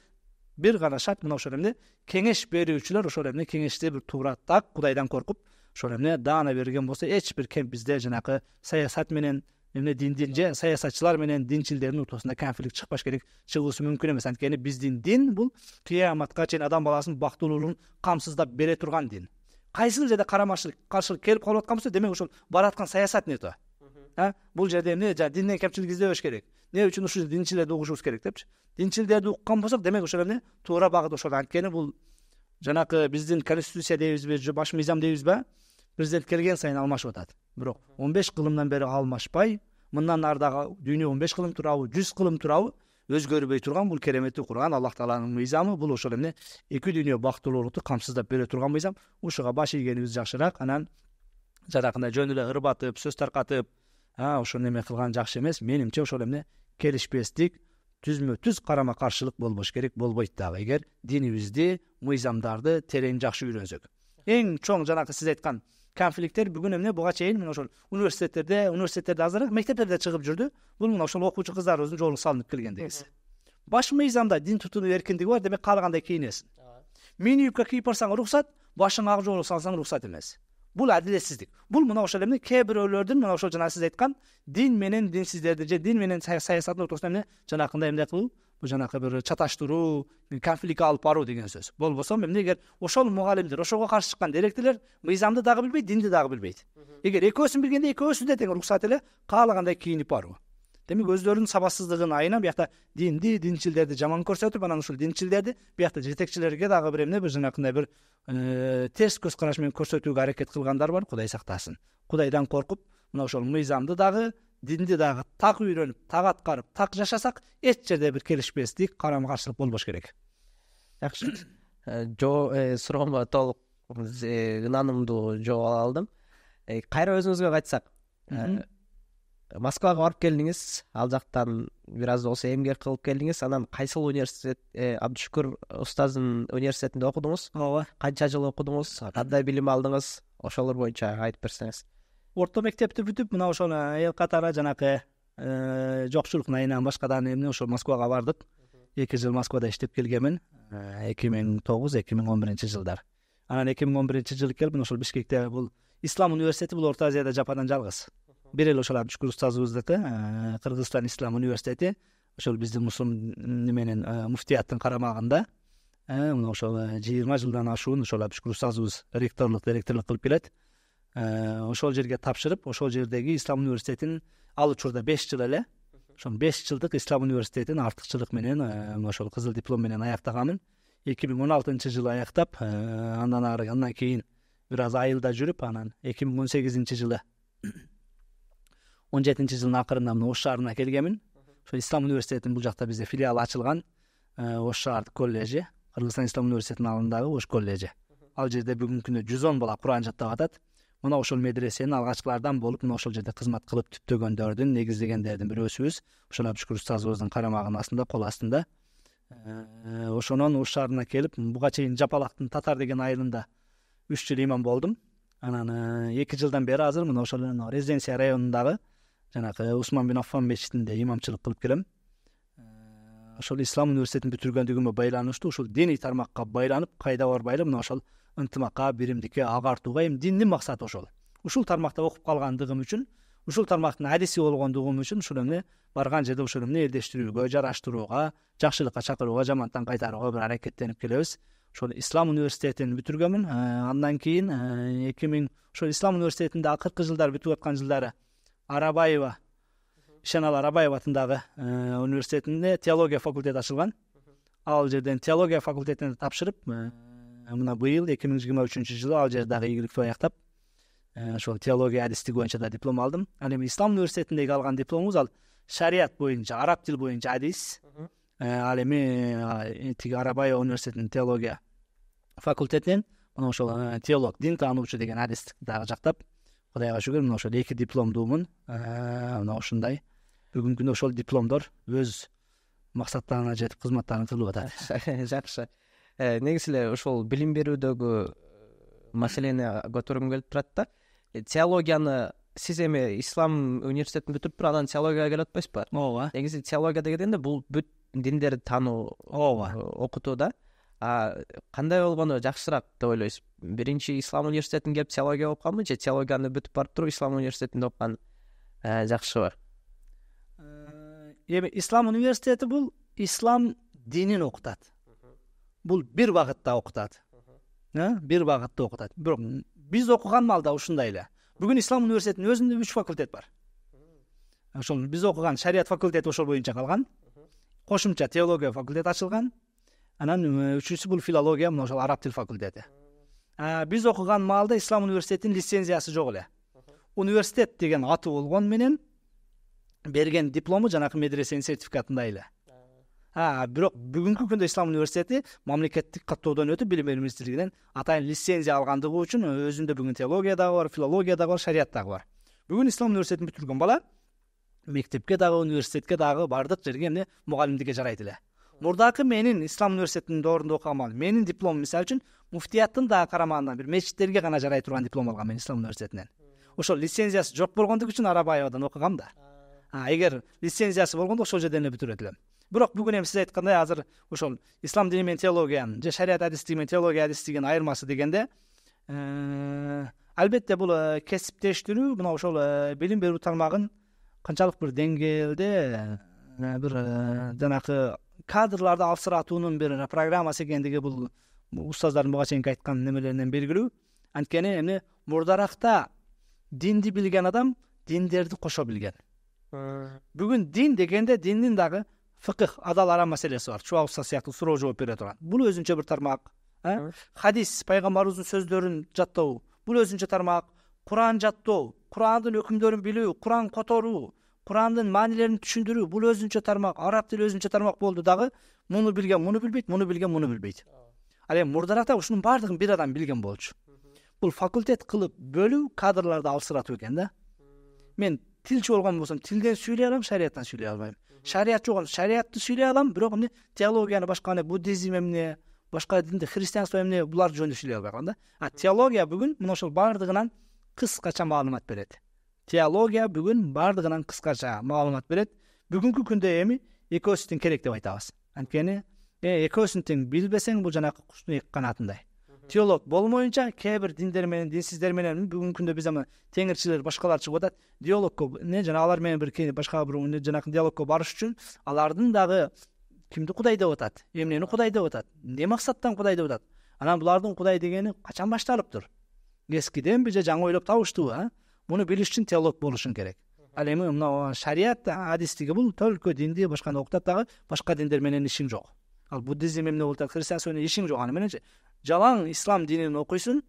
бир гана шарт мына ошол эмне кеңеш берүүчүлөр ошол эмне кеңешти бир туура так кудайдан коркуп şol emne daana bergen bolsa hiç bir kemp bizde janakı sayasat menen emne dindince sayasatçılar menen dinçillerin ortasında konflikt çıkbaş gerek çıgısı mümkün emas antkeni bizdin din bul kıyamatga çen adam balasının baktılуулугун камсыздап бере турган дин кайсыл жерде карамакчылык каршылык келип калып аткан болсо демек ошол бараткан саясат нето а бул жерде эмне жанагы динден кемчилик издебеш керек эмне үчүн ушул динчилерди угушубуз керек депчи динчилерди уккан болсок демек ошол эмне туура багыт ошол анткени бул жанакы биздин конституция дейбизби же баш мыйзам дейбизби президент келген сайын алмашып атат бирок он беш кылымдан бери алмашпай мындан ардагы дүйнө он беш кылым турабы жүз кылым турабы өзгөрбөй турган бул кереметтүү куран аллах тааланын мыйзамы бул ошол эмне эки дүйнө бактылуулукту камсыздап бере турган мыйзам ушуга баш ийгенибиз жакшыраак анан жанагындай жөн эле ырбатып сөз таркатып ошо эме кылган жакшы эмес менимче ошол эмне келишпестик түзмө түз карама каршылык болбош керек болбойт дагы эгер динибизди мыйзамдарды терең жакшы үйрөнсөк эң чоң жанагы сиз айткан конфликттер бүгүн эмне буга чейин мына ошол университеттерде университеттерде азыраак мектептерде чыгып жүрдү бул мына ошол окуучу кыздарыбыздын жоолугу салынып келгендигиси баш мыйзамда дин тутунуу эркиндиги бар демек каалагандай кийинесиң мини юбка кийип барсаң уруксат башыңа ак жоолук салсаң уруксат эмес бул адилетсиздик бул мына ошол эм е кээ бирөөлөрдүн мына ошол жанагы сиз айткан дин менен динсиздерди же дин менен саясаттын ортосунда эмне жанакындай мындай кылуу жанакы бир чаташтыруу конфликтке алып баруу деген сөз болбосо эмне эгер ошол мугалимдер ошого каршы чыккан директорлор мыйзамды дагы билбейт динди дагы билбейт эгер экөөсүн билгенде экөөсү да тең уруксат эле каалагандай кийинип баруу демек өздөрүнүн сабатсыздыгын айынан биякта динди динчилдерди жаман көрсөтүп анан ушул динчилдерди биякта жетекчилерге дагы бир эмне бир жанакындай бир терс көз караш менен көрсөтүүгө аракет кылгандар бар кудай сактасын кудайдан коркуп мына ошол мыйзамды дагы динди дагы так үйрөнүп так аткарып так жашасак эч жерде бир келишпестик карама каршылык болбош керек жакшы э, жоо э, суроомо толук ынанымдуу э, жооп ала алдым кайра өзүңүзгө кайтсак москвага барып келдиңиз ал жактан бир аз да болсо эмгек кылып келдиңиз анан кайсыл университет абдышүкүр устаздын университетинде окудуңуз ооба канча жыл окудуңуз кандай билим алдыңыз ошолор боюнча айтып берсеңиз орто мектепти бүтүп мына ошол эл катары жанакы жокчулук башка башкадан эмне ошол москвага бардык эки жыл москвада иштеп келгенмин эки миң тогуз эки миң он биринчи жылдар анан эки миң он биринчи жылы келип мына ошол бишкекте бул ислам университети бул орто азияда жападан жалгыз бир эле ошол абдышкүр устазыбыздыкы кыргызстан ислам университети ошол биздин мусулм неменин муфтияттын карамагында мына ошол жыйырма жылдан ашуун ошол абдышкүр устазыбыз ректорлук директорлук кылып келет Э, ошол жерге тапшырып ошол жердеги ислам университетин ал учурда беш жыл эле ошо беш жылдык ислам университетин артыкчылык менен э, ошол кызыл диплом менен аяктаганмын эки миң он алтынчы жылы аяктап э, андан ары андан кийин бир аз айылда жүрүп анан эки миң он сегизинчи жылы он жетинчи жылдын акырында мына ош шаарына келгенмин ошо ислам университетин бул жакта бизде филиалы ачылган ош шаардык колледжи кыргызстан ислам университетинин алдындагы ош колледжи ал жерде бүгүнкү күндө жүз он бала куран жаттап атат мына ошол медресени алгачкылардан болуп мына ошол жерде кызмат кылып түптөгөндөрдүн негиздегендердин бирөөсүбүз ошол абышкүр өзүнүн карамагынын астында кол астында э, ошонон уш шаарына келип буга чейин жапалактын татар деген айылында үч жыл имам болдум анан эки жылдан бери азыр мына ошол резиденция районундагы жанакы усман бин аффан мечитинде имамчылык кылып келем э, ошол ислам университетин бүтүргөндүгүмө байланыштуу ушул диний тармакка байланып кайда барбай мына ошол ынтымакка биримдикке агартууга эми диндин максаты ошол ушул тармакта окуп калгандыгым үчүн ушул тармактын адиси болгондугум үчүн ушул эмне барган жерде ушул эмне элдештирүүгө жараштырууга жакшылыкка чакырууга жамандыктан кайтарууга бир аракеттенип келебиз ошол ислам университетин бүтүргөнмүн э, андан кийин э, эки миң ошол ислам университетинде акыркы жылдары бүтүп аткан жылдары арабаева ишаналы арабаева атындагы э, университетинде теология факультети ачылган ал жерден теология факультетине тапшырып мына биыл эки миң жыйырма үчүнчү жылы алжирдагы ийгиликтүү аяктап ошол э, теология адистиги боюнча да диплом алдым ал эми ислам университетиндеги алган дипломубуз ал шарият боюнча араб тил боюнча адис ал эми тиги арабая университетинин теология факультетинен мына ошол э, теолог дин таануучу деген адисти дагы жактап кудайга шүгүр мына ошол эки дипломдуумун э, мына ушундай бүгүнкү күндө ошол дипломдор өз максаттарына жетип кызматтарын кылып атат жакшы ә, негізі ошол билим берүүдөгү э, маселени көтөргүм келип турат да э, теологияны сиз эми ислам университетин бүтүрүп туруп анан теологияга келип атпайсызбы ооба негизи теология дегенде бул бүт диндерди тануу ооба окутуу да кандай болгону жакшыраак деп ойлойсуз биринчи ислам университетин келип теология окуганбы же теологияны бүтүп барып туруп ислам университетинде окуган жакшыбы эми ислам университети бул ислам динин окутат бұл бір уақытта оқытады бір бағытта оқытады ә? бірок біз оқыған малда ушундай эле Бүгін ислам университетінің өзінде үч факультет бар ошол біз оқыған шарият факультеті ошол бойынша калган кошумча теология факультети ачылган анан үчүнчүсү бул филология мына ошол араб тил факультети биз оқыған маалда ислам университетинин лицензиясы жок эле университет деген аты болған менен берген дипломы жанагы медресенин сертификатындай эле бирок бүгүнкү күндө ислам университети мамлекеттик каттоодон өтүп билим министрлигинен атайын лицензия алгандыгы үчүн өзүндө бүгүн теология дагы бар филология дагы бар шарият дагы бар бүгүн ислам университетин бүтүргөн бала мектепке дагы университетке дагы баардык жерге эмне мугалимдикке жарайт эле мурдакы менин ислам университетинде окуган ма менин дипломум мисалы үчүн муфтияттын дагы карамагынан бир мечиттерге гана жарай турган диплом алгам мен ислам университетинен ошол лицензиясы жок болгондугу үчүн арабаевадан окугам да эгер лицензиясы болгондо ошол жерден эле бүтүрөт элем бирок бүгүн эми сиз айткандай азыр ошол ислам дини менен теологиянын же шарият адис менен теология адис деген айырмасы дегенде албетте бул кесиптештирүү мына ошол билим берүү тармагын канчалык бир деңгээлде бир жанакы кадрларды алсыратуунун бир программасы экендиги бул устаздардын буга чейинки айткан немелеринен белгилүү анткени эмне мурдаракта динди билген адам диндерди кошо билген бүгүн дин дегенде диндин дагы fıkıh adalara meselesi var. Şu hassasiyatlı surocu operatora. Bunu özünce bir tarmak. He? Evet. Hadis, Peygamberimizin sözlerin jatdağı. Bunu özünce tarmak. Kur'an jatdağı, Kur'an'ın hükümlerini biliyor, Kur'an kotoru, Kur'an'ın manilerini düşündürü. Bunu özünce tarmak, Arap dili özünce tarmak oldu dağı. Bunu bilgen, bunu bilbeyt, bunu bilgen, bunu bilbeyt. Al эми мурдараакта ушунун баардыгын бир адам билген болчу бул факультет кылып бөлүү кадрларды алсыратып экен да мен тилчи болгон болсом тилден сүйлөй алам шарияттан сүйлөй шарият жок шариятты сүйлөй алам бирок эмне теологияны башка буддизм эмне башка динди христианство эмне булар жөнүндө сүйлөй албай калам да а тиология бүгүн мына ошол баардыгынан кыскача маалымат берет теология бүгүн баардыгынан кыскача маалымат берет бүгүнкү күндө эми экөөсү тең керек деп айтабыз анткени э, экөөсүн тең билбесең бул жанакы куштун эки канатындай теолог болмоюнча кээ бир диндер менен динсиздер менен бүгүнкү күндө биз мына теңирчилер башкалар чыгып атат диалогко эмне жана алар менен бир башка бир жанагы диалогко барыш үчүн алардын дагы кимди кудай деп атат эмнени кудай деп атат эмне максаттан кудай деп атат анан булардын кудай дегени качан башталыптыр эскиденби же жаңы ойлоп табыштыбы а муну билиш үчүн теолог болушуң керек ал эми мына шарият адистиги бул только динди башканы окутат дагы башка диндер менен ишиң жок ал буддизм эмне болуп атат христианство менен ишиң жок аны мененчи жалаң ислам динин окуйсуң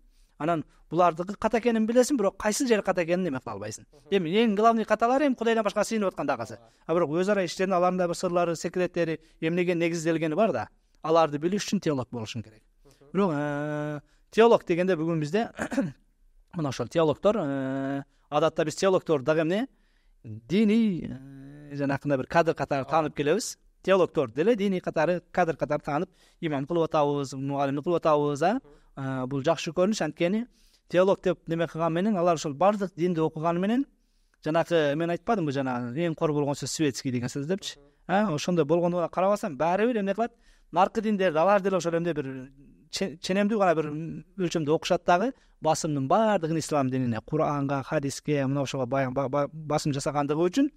анан булардыкы ката экенин билесиң бирок кайсы жери ката экенин эме кыла албайсың эми эң главный каталары эми кудайдан башка сыйынып аткан дагысы а бирок өз ара иштерин алардын да бир сырлары секреттери эмнеге негизделгени бар да аларды билиш үчүн теолог болушуң керек бирок теолог дегенде бүгүн бизде мына ошол теологтор адатта биз теологтор дагы эмне диний жанакындай бир кадр катары таанып келебиз тор деле диний катары кадр катары таанып имам кылып атабыз мугалимди кылып атабыз а бул жакшы көрүнүш анткени теолог деп неме кылган менен алар ошол баардык динди окуганы менен жанакы мен айтпадымбы жанагы эң кор болгон сөз светский деген сөз депчи а ошондой болгондугуна карабасам баары бир эмне кылат наркы диндерди алар деле ошол эмне бир ченемдүү гана бир өлчөмдө окушат дагы басымдын баардыгын ислам динине куранга хадиске мына ошого басым жасагандыгы үчүн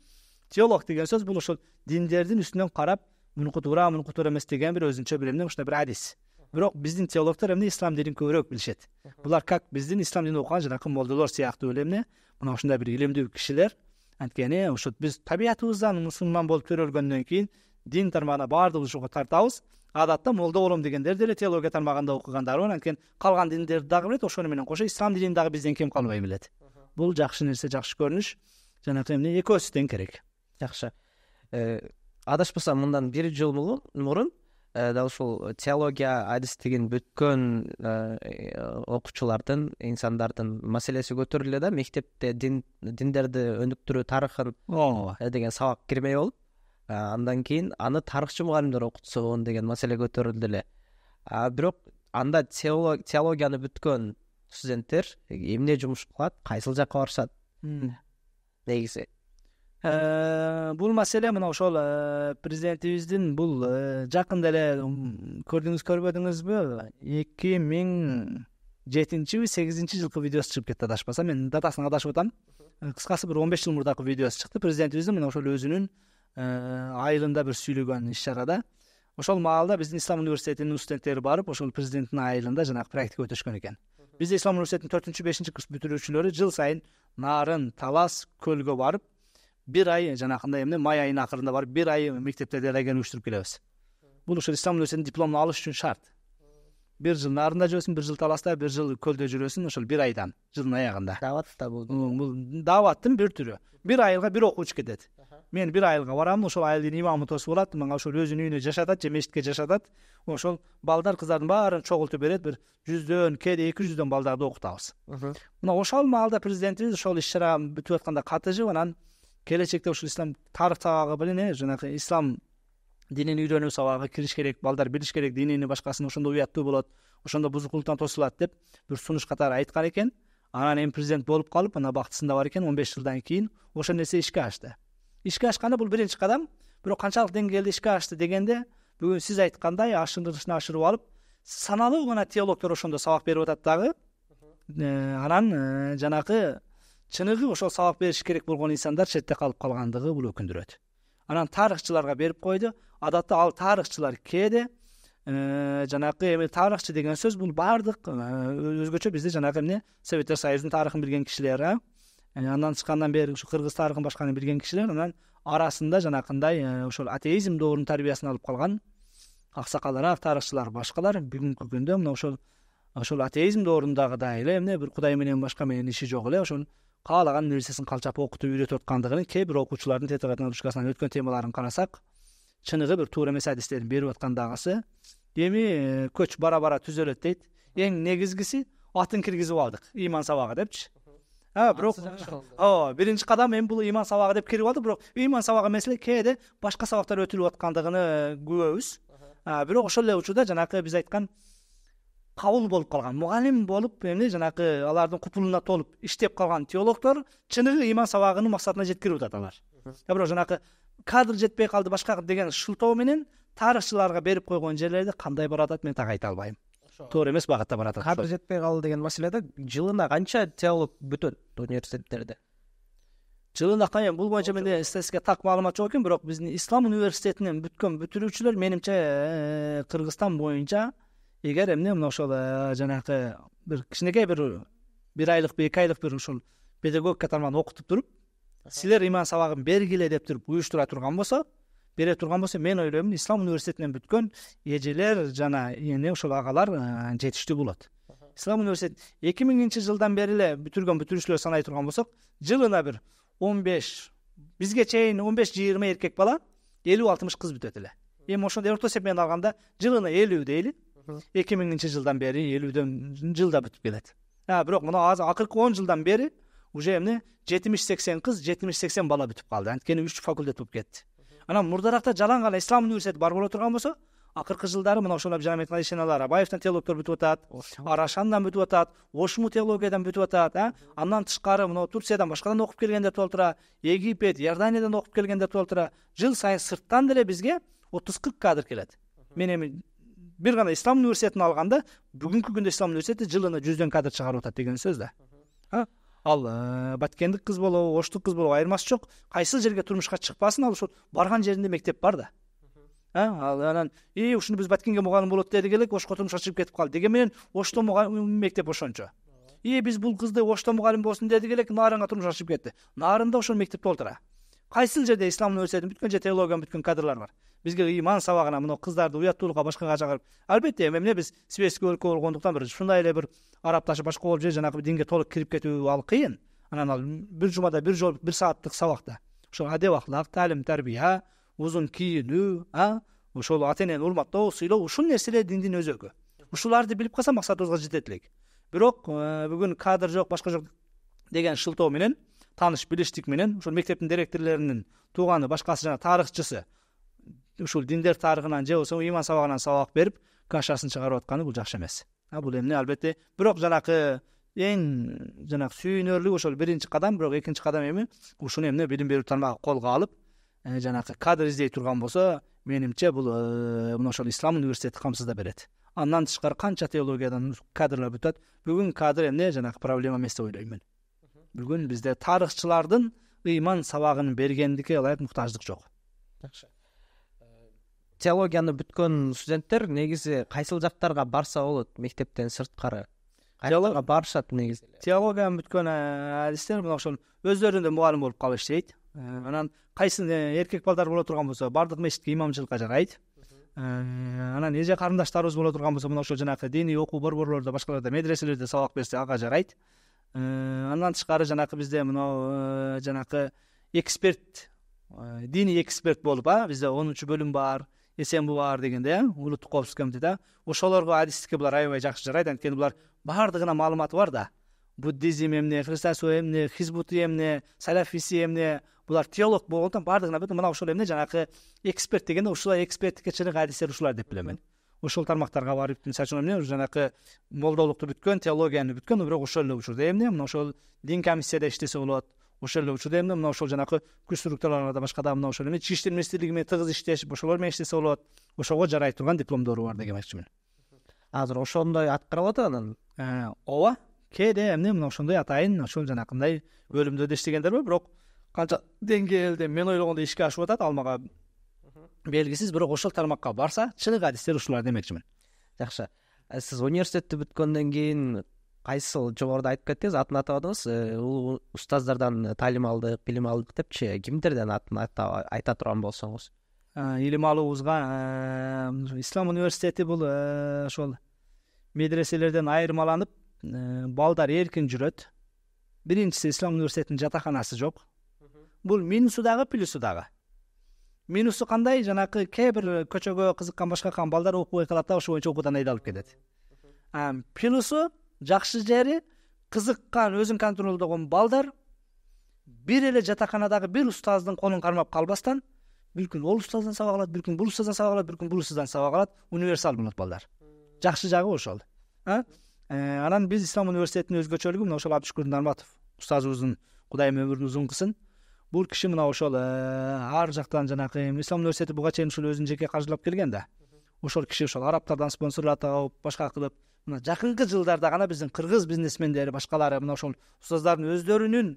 теолог деген сөз бұл ошол диндердин үстүнөн карап мунуку туура мунуку туура эмес деген бир өзүнчө бир эмне ушундай бир адис бирок биздин теологтор эмне ислам динин көбүрөөк билишет булар как биздин ислам динин окуган жанакы молдолор сыяктуу эле эмне мына ушундай бир илимдүү кишилер анткени ушу биз табиятыбыздан мусулман болуп төрөлгөндөн кийин дин тармагына баардыгыбыз ушуга тартабыз адатта молдо болом дегендер деле теология тармагында окугандар бар анткени калган диндерди дагы билет ошону менен кошо ислам динин дагы бизден кем калбай билет бул жакшы нерсе жакшы көрүнүш жанагы эмне экөөсү тең керек жақсы ә, э, адашпасам мұндан бір жыл мұрын. ә, дәл теология әдіс деген бүткөн э, э, окуучулардын инсандардын маселеси көтөрүлдү да мектепте дин диндерди өнүктүрүү тарыхын деген сабак кирмей болуп андан кийин аны тарыхчы мугалимдер окутсун деген маселе көтөрүлдү эле бирок анда теологияны бүткөн студенттер эмне жумуш кылат кайсыл жака барышат негизи бул маселе мына ошол президентибиздин бул жакында эле көрдүңүз көрбөдүңүзбү эки миң жетинчиби сегизинчи жылкы видеосу чыгып кетти адашпасам мен датасына адашып атам кыскасы бир он беш жыл мурдакы видеосу чыкты президентибиздин мына ошол өзүнүн айылында бир сүйлөгөн иш чарада ошол маалда биздин ислам университетинин студенттери барып ошол президенттин айылында жанагы практика өтүшкөн экен бизде ислам университетинин төртүнчү бешинчи курс бүтүрүүчүлөрү жыл сайын нарын талас көлгө барып бир ай жанагындай эмне май айынын акырында барып бир ай мектептерде эрегени уюштуруп келебиз бул ушул ислам университетинин дипломун алыш үчүн шарт бир жыл нарында жүрөсүң бир жыл таласта бир жыл көлдө жүрөсүң ошол бир айдан жылдын аягында даават да бул бул дааваттын бир түрү бир айылга бир окуучу кетет мен бир айылга барам ошол айылдын имамы тосуп алат мага ошол өзүнүн үйүнө жашатат же мешитке жашатат ошол балдар кыздардын баарын чогултуп берет бир жүздөн кээде эки жүздөн балдарды окутабыз мына ошол маалда президентибиз ошол иш чара бүтүп атканда катышып анан келечекте ушул ислам тарых сабагы блин э, жанагы ислам динин үйрөнүү сабагы кириш керек балдар билиш керек динини башкасын ошондо уяттуу болот ошондо бузукулуктан тосулат деп бир сунуш катары айткан экен анан эми президент болуп калып мына бактысында бар экен он беш жылдан кийин ошол нерсе ишке ашты ишке ашканы бул биринчи кадам бирок канчалык деңгээлде ишке ашты дегенде бүгүн сиз айткандай ашырылышын ашырып алып саналуу гана теологдор ошондо сабак берип атат дагы э, анан э, жанакы чыныгы ошол сабак бериш керек болгон инсандар четте калып калгандыгы бул өкүндүрөт анан тарыхчыларга берип койду адатта ал тарыхчылар кээде жанагы эми тарыхчы деген сөз бул баардык өзгөчө бизде жанагы эмне советтер союзунун тарыхын билген кишилер а андан тышкандан бери ушу кыргыз тарыхын башканы билген кишилер анан арасында жанакындай ошол атеизм доорунун тарбиясын алып калган аксакалдар тарыхчылар башкалар бүгүнкү күндө мына ошол ошол атеизм доорундагыдай эле эмне бир кудай менен башка менен иши жок эле ошол каалаган нерсесин калчап окутуп үйрөтүп аткандыгын кээ бир окуучулардын өткен ручкасынан өткөн темаларын карасак чыныгы бир туура эмес адистерин берип аткан эми көч бара бара түзөлөт дейт эң негизгиси атын киргизип алдык ыйман сабагы депчи а бирок ооба биринчи кадам эми бул ыйман сабагы деп кирип алды бирок ыйман сабагы эмес эле кээде башка сабактар өтүлүп аткандыгына э, күбөбүз бирок ошол эле учурда жанакы биз айткан қауыл болып қалған мұғалім болып эми жаңағы олардың кутулуна толып іштеп қалған теологтар чыныгы иман сабағының мақсатына жеткирип атат алар бирок жанакы кадр жетпей қалды басқа деген шылтоо менен тарыхчыларга берип койгон жерлерде кандай баратат жатады мен тағы айта албайм туура эмес багытта баратат кадр жетпей қалды деген маселе да жылына қанша теолог бүтөт университеттерде жылына қаен бұл боюнча менде статистика так маалымат жоқ екен бірақ біздің ислам университетінен бүткөн бітірушілер менимче кыргызстан бойынша егер endi мына ошол жанагы бир кичинекей бир бир айлыкпы эки айлык бир ушул педагогика тармагын окутуп туруп силер иман сабагын бергиле деп туруп уюштура турган болсо бере турган болсо мен ойлоймун ислам университетинен бүткөн эжелер жана эне ошол агалар жетиштүү болот ислам университет эки миңинчи жылдан бери эле бүтүргөн бүтүрүүчүлөр санай турган болсок жылына бир он беш бизге чейин он беш жыйырма эркек бала элүү алтымыш кыз бүтөт эле эми ошондой орто эсеп менен алганда жылына элүү дейли эки миңинчи жылдан бери элүүдөн жылда бүтүп келет бирок мына азыр акыркы он жылдан бери уже эмне жетимиш сексен кыз жетимиш сексен бала бүтүп калды анткени үч факультет болуп кетти анан мурдараакта жалаң гана ислам университети бар боло турган болсо акыркы жылдары мына ошол жаным айткандай ишеналар арабаевден теологдор бүтүп атат арашандан бүтүп атат ошму теологиядан бүтүп атат а андан тышкары мына турциядан башкадан окуп келгендер толтура египет иорданиядан окуп келгендер толтура жыл сайын сырттан деле бизге отуз кырк кадр келет мен эми бір ғана ислам университетін алғанда бүгінгі күнде ислам университеті жылына жүзден кадр шығарып жатады деген сөз да ал ә, баткендік қыз болу оштық қыз болу айырмасы жоқ қайсы жерге тұрмысқа шықпасын ал сол барған жерінде мектеп бар да ә, ал анан и ушуну биз баткенге мугалим болот дедик келек ошко турмушка чыгып кетип калды деги менен ошто мектеп ошончо и биз бул кызды ошто мугалим болсун дедик элек нарынга турмушка чыгып кетти нарында ошол мектепте отура кайсыл жерде ислам университетин бүткөн же теологияны бүткөн кадрлар бар бизге ыйман сабағына мына қыздарды уяттуулукка башкага чакырып албетте эми эмне биз светский өлкө болгондуктан бир ушундай эле бир арапташып башка болуп же жанагы динге толук кирип кетүү ал кыйын анан ал бир жумада бир жолу бир сааттык сабакта ошол адеп ахлак таалим тарбия узун кийинүү а ошол ата энени урматтоо сыйлоо ушул нерселер диндин өзөгү ушуларды билип калса максатыбызга жетет элек бирок э, бүгүн кадр жок башка жок деген шылтоо менен тааныш билиштик менен ошол мектептин директорлеринин тууганы башкасы жана тарыхчысы ушул диндер тарыхынан же болбосо ыйман сабагынан сабак берип кашасын чыгарып атканы бул жакшы эмес бул эмне албетте бирок жанакы эң жанагы сүйүнөрлүк ошол биринчи кадам бирок экинчи кадам эми ушуну эмне билим берүү тармагы колго алып э, жанакы кадр издей турган болсо менимче бул э, мына ошол ислам университети камсыз берет андан тышкары канча теологиядан кадрлар бүтөт бүгүн кадр эмне жанагы проблема эмес деп ойлойм мен бүгүн бизде тарыхчылардын ыйман сабагын бергендикке ылайык муктаждык жок жакшы теологияны бүткөн студенттер негизи кайсыл жактарга барса болот мектептен сырткары теологияга барышат негизи теологияны бүткөн э, адистер мына ошол өздөрүнө мугалим болуп калып иштейт э, анан кайсы э, эркек балдар боло турган болсо баардык мечитке имамчылыкка жарайт анан эже карындаштарыбыз боло турган болсо мына ошол жанагы диний окуу борборлордо башкаларда медреселерде сабак берсе ага жарайт андан тышкары жанагы бизде мынау жанакы эксперт диний эксперт болуп а бизде онунчу бөлүм бар эсен булар дегенде э улуттук коопсуздук комитети ошолорго адистики булар аябай жакшы жарайт анткени булар баардыгына маалыматы бар да буддизм эмне христианство эмне хизбути эмне салафиси эмне булар теолог болгондуктан баардыгына бүтүн мына ошол эмне жанагы эксперт дегенде ушул эксперттикке чыныгы адистер ушулар деп билем мен ошол тармактарга барып мисалы үчүн эмне жанакы молдолукту бүткөн теологияны бүткөн бирок ошол эле учурда эмне мына ошол дин комиссияда иштесе болот ошол эле учурда эмне мына ошол жанакы күч структурларда баша дагы мына ошол эле ички иштер минстрлиги менен тыгыз иштешип ошолор менен иштесе болот ошого жарай турган дипломдору бар демекчимин азыр ошондой аткарылып атабы анан э, ооба кээде эмне мына ошондой атайын ошол жанакындай бөлүмдөрдө иштегендер бар бирок канча деңгээлде мен ойлогондой ишке ашып атат ал мага белгисиз бирок ошол тармакка барса чыны адистер ушулар демекчимин жакшы э, сиз университетти бүткөндөн кийин қайсыл жоғарыда айтып кеттіңіз атын атап атыңыз э, ол ұстаздардан тәлім алдық білім алдық деп кімдерден атын айта тұрған болсаңыз э, илим алуубузга э, ислам университеті бул ошол медреселерден айырмаланып балдар еркін жүрөт біріншісі ислам университетінің жатаканасы жоқ бұл минусу дагы плюсу дагы минусу кандай жанакы кээ бир көчөгө кызыккан башка балдар окубай калат да ошол боюнча окуудан айдалып кетет плюсы жакшы жери кызыккан өзүн контролдогон балдар бир эле жатаканадагы бир устаздын колун кармап калбастан бир күн ол устаздан сабак алат бир күн бул устаздан сабак алат бир күн бул устаздан сабак алат универсал болот балдар жакшы жагы ошол э, анан биз ислам университетинин өзгөчөлүгү мына ошол абдышкүр нарматов устазыбыздын кудайым өмүрүн узун кылсын бул киши мына ошол э, ар жактан эми ислам университети буга чейин ушул өзүн жеке каржылап келген да ошол киши ошол арабтардан спонсорлор таап башка кылып мына жакынкы жылдарда гана биздин кыргыз бизнесмендери башкалары мына ошол устаздардын өздөрүнүн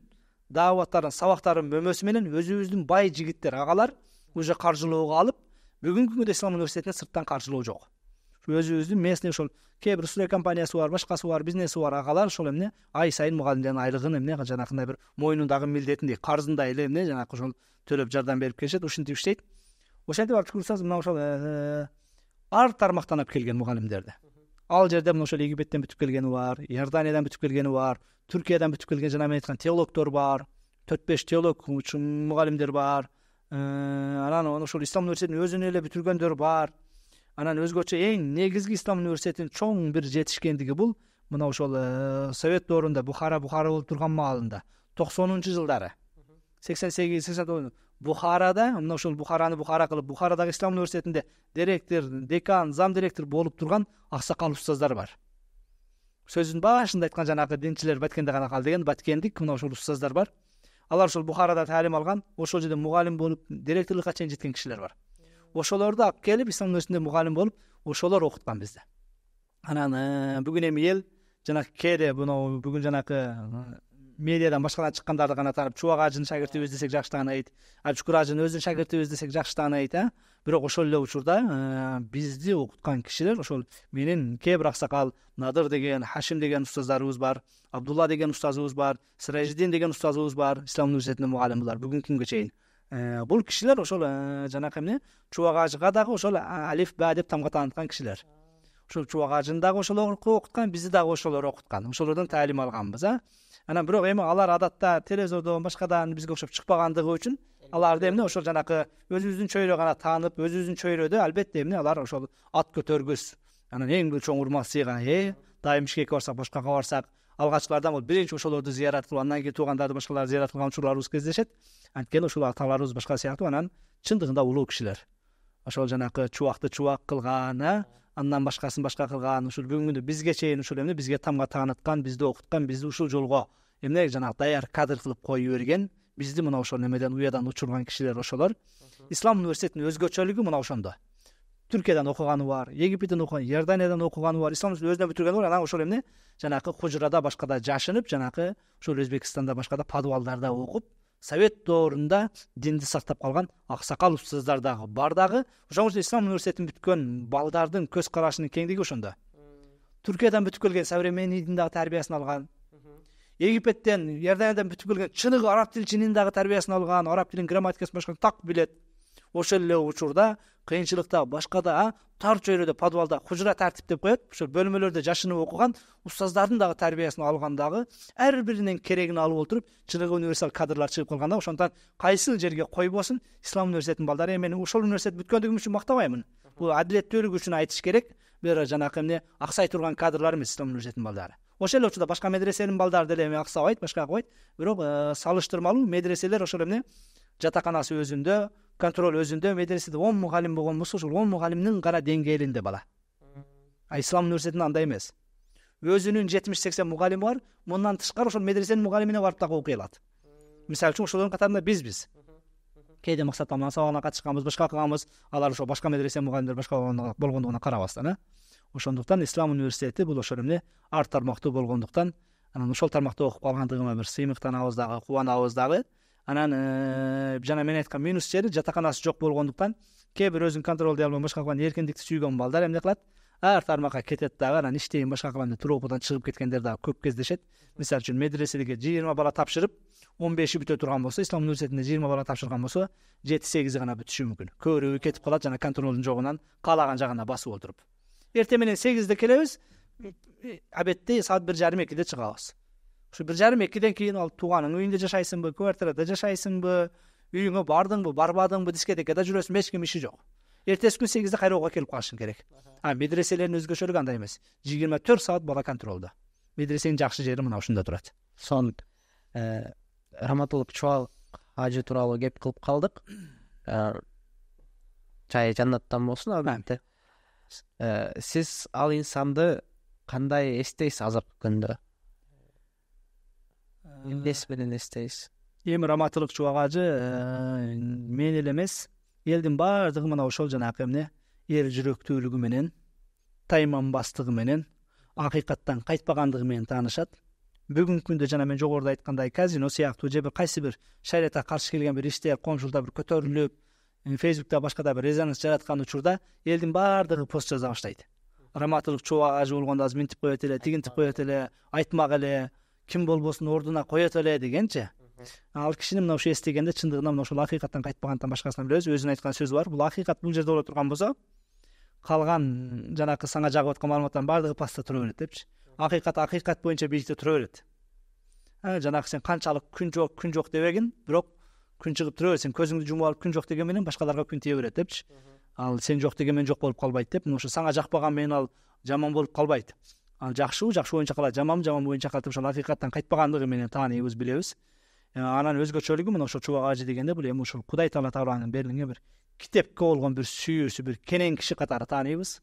дааваттарын сабактарын бөлмөсү менен өзүбүздүн бай жигиттер агалар уже каржылоого алып бүгүнкү күндө ислам университетине сырттан каржылоо жок өзүбүздүн местный ошол кээ бир строй компаниясы бар башкасы бар бизнеси бар агалар ошол эмне ай сайын мугалимдердин айлыгын эмне жанагындай бир мойнундагы милдетиндей карзындай эле эмне жанагы ошол төлөп жардам берип келишет ушинтип иштейт ошентип алып чыгып турсаңыз мына ошол ә, ә, ә, ар тармактан алып келген мугалимдерди ал жерде мына ошол египеттен бүтүп келгени бар иорданиядан бүтүп келгени бар түркиядан бүтүп келген жана мен айткан теологдор бар төрт беш теолог мугалимдер бар анан ошол ислам университетин өзүн эле бүтүргөндөр бар анан өзгөчө эң негизги ислам университетинин чоң бир жетишкендиги бул мына ошол э, совет доорунда бухара бухара болуп турган маалында токсонунчу жылдары сексен сегиз сексен тогуз бухарада мына ошол бухараны бухара кылып бухарадагы ислам университетинде директор декан зам директор болуп турган аксакал устаздар бар сөздүн башында айткан жанагы динчилер баткенде гана кал деген баткендик мына ошол устаздар бар алар ошол бухарада таалим алган ошол жерде мугалим болуп директорлукка чейин жеткен кишилер бар ошолорду алып келип ислам университетинде мугалим болуп ошолор окуткан бизди ананы бүгүн эми эл жанагы кээде мынау бүгүн жанагы медиадан басқадан шыққандарды ғана танып чубак ажын шәкірті өзі десек жақсы таниды абдышкүр ажын өзүнүн шәкірті өзі десек жақсы таниды а бірақ ошол эле учурда «Э, бизди окуткан кишилер ошол менин кээ бир аксакал надыр деген хашим деген устаздарыбыз бар абдулла деген устазыбыз бар сыражиддин деген устазыбыз бар ислам университетинин мугалим булар бүгүнкү күнгө чейин э, бул кишилер ошол э, жанакы эмне чубак ажыга дагы ошол алиф ба деп тамга тааныткан кишилер ушул чубак ажын дагы ошолор окуткан бизди дагы ошолор окуткан ошолордон таалим алганбыз а анан бирок эми алар адатта телевизордон башкадан бизге окшоп чыкпагандыгы үчүн аларды эмне ошол жанакы өзүбүздүн чөйрө гана таанып өзүбүздүн чөйрөдө албетте эмне алар ошол ат көтөргүс анан эң бир чоң урмасы гана э дайым бишкекке барсак башкага барсак алгачкылардан болуп биринчи ошолорду зыярат кылып андан кийин туугандарды башкаларды зыярат кылган учурларыбыз кездешет анткени ушул аталарыбыз башка сыяктуу анан чындыгында улуу кишилер ошол жанакы чубакты чубак кылган а андан башкасын башка кылган ушул бүгүнкү күндө бизге чейин ушул эмне бизге тамга тааныткан бизди окуткан бизди ушул жолго эмне жанагы даяр кадр кылып коюп берген бизди мына ошол немеден уядан учурган кишилер ошолор ислам университетинин өзгөчөлүгү мына ошондо түркиядан окуганы бар египеттен окуган иорданиядан окуганы бар ислам өзүнө бүтүргөнү бар анан ошол эмне жанакы хужрада башкада жашынып жанакы ушул өзбекстанда башкада подвалдарда окуп совет доорунда динди сактап калган аксакал устаздар дагы бар дагы ошон үчүн ислам университетин бүткөн балдардын көз карашынын кеңдиги ошондо түркиядан бүтүп келген современный дин дагы тарбиясын алган египеттен иорданиядан бүтүп келген чыныгы араб тилчинин дагы тарбиясын алган араб тилин грамматикасын башканы так билет ошол эле учурда кыйынчылыкта башка да тар чөйрөдө подвалда хужра тартип деп коет ошол бөлмөлөрдө жашынып окуган устаздардын дагы тарбиясын алган дагы ар биринин керегин алып отуруп чыныгы универсал кадрлар чыгып калган да ошондуктан кайсыл жерге койбосун ислам университетинин балдары мен ошол университет бүткөндүгүм үчүн мактабаймын бул адилеттүүлүк үчүн айтыш керек бир жаңағы эмне аксай турган кадрлар эмес ислам университетинин балдары ошол эле учурда башка медреселердин балдары деле эми аксабайт башка кылбайт бирок салыштырмалуу медреселер ошол эмне жатаканасы өзүндө контроль өзүндө медреседе он мугалим болгон болсо ушул он мугалимдин гана деңгээлинде бала а ислам университетинде андай эмес өзүнүн жетимиш сексен мугалими бар мындан тышкары ошол медресенин мугалимине барып дагы окуй алат мисалы үчүн ошолордун катарында бизбиз кээде максат сабагына катышканбыз башка кылганбыз алар ошо башка медресенин мугалимдери башка болгондугуна карабастан э ошондуктан ислам университети бул ошол эмне арт тармактуу болгондуктан анан ошол тармакта окуп калгандыгыма бир сыймыктанабыз дагы кубанабыз дагы анан э, жана мен айткан минус жери жатаканасы жок болгондуктан кээ бир өзүн контролдой албай башка кылган эркиндикти сүйгөн балдар эмне кылат ар тармакка кетет дагы анан иштейм башка кылам деп труппадан чыгып кеткендер дагы көп кездешет мисалы үчүн медреселерге жыйырма бала тапшырып он беши бүтө турган болсо ислам университетинде жыйырма бала тапшырган болсо жети сегизи гана бүтүшү мүмкүн көбүрөөгү кетип калат жана контролдун жогунан каалаган жагына басып отуруп ertaң менен сегізде келебиз обедде саат бир жарым экиде чыгабыз ушу бир жарым экиден кийин ал тууганыңдын үйүндө жашайсыңбы квартирада жашайсыңбы үйүңө бардыңбы барбадыңбы дискотекада жүрөсүңбү эч ким иши жок эртеси күнү сегизде кайра ууга келип калышың керек а медреселердин өзгөчөлүгү андай эмес жыйырма төрт саат бала контролдо медресенин жакшы жери мына ушунда турат сонун раматулла чубак ажы тууралуу кеп кылып калдык жай жаннаттан болсун албетте ә, сіз ал инсанды қандай естейсіз азап күнді эмнеси эстейсиз эми раматылык чубак ажы э, мен эле эмес элдин баардыгы мына ошол жанагы эмне эр жүрөктүүлүгү менен тайманбастыгы менен акыйкаттан кайтпагандыгы менен таанышат бүгүнкү күндө жана мен жогоруда айткандай казино сыяктуу же бир кайсы бир шариятка каршы келген бир иштер коомчулукта бир көтөрүлүп фейсбукта башка да бир резонанс жараткан учурда элдин баардыгы пост жаза баштайт раматылык чубак ажы болгондо азыр минтип коет эле тигинтип коет эле айтмак эле ким болбосун ордуна коет эле дегенчи ал кишини мына ушу эстегенде чындыгында мына ушул акыйкаттан кайтпагандыктан башкасынан билебиз өзүнүн айткан сөзү бар бул акыйкат бул жерде боло турган болсо калган жанакы сага жагып аткан маалыматтардын баардыгы пастта тура берет депчи акыйкат акыйкат боюнча бийликте тура берет э, жанагы сен канчалык күн жок күн жок дебегин бирок күн шығып тұр сен көзіңді жұмып алып күн жоқ дегенменен башкаларга күн тие берет депчи ал сен жоқ дегенмен жоқ болып калбайт деп мына ушу сага жакпаган менен ал жаман болуп калбайт ал жакшыбы жакшы боюнча калат жаманбы жаман боюнча калат деп ошол акыйкаттан кайтпагандыгы менен тааныйбыз билебиз ә, анан өзгөчөлүгү мына ошол чубак ажы дегенде бул эми ушул кудай таала тааlanын берилген бир китепке болгон бир сүйүүсү бир кенен киши катары тааныйбыз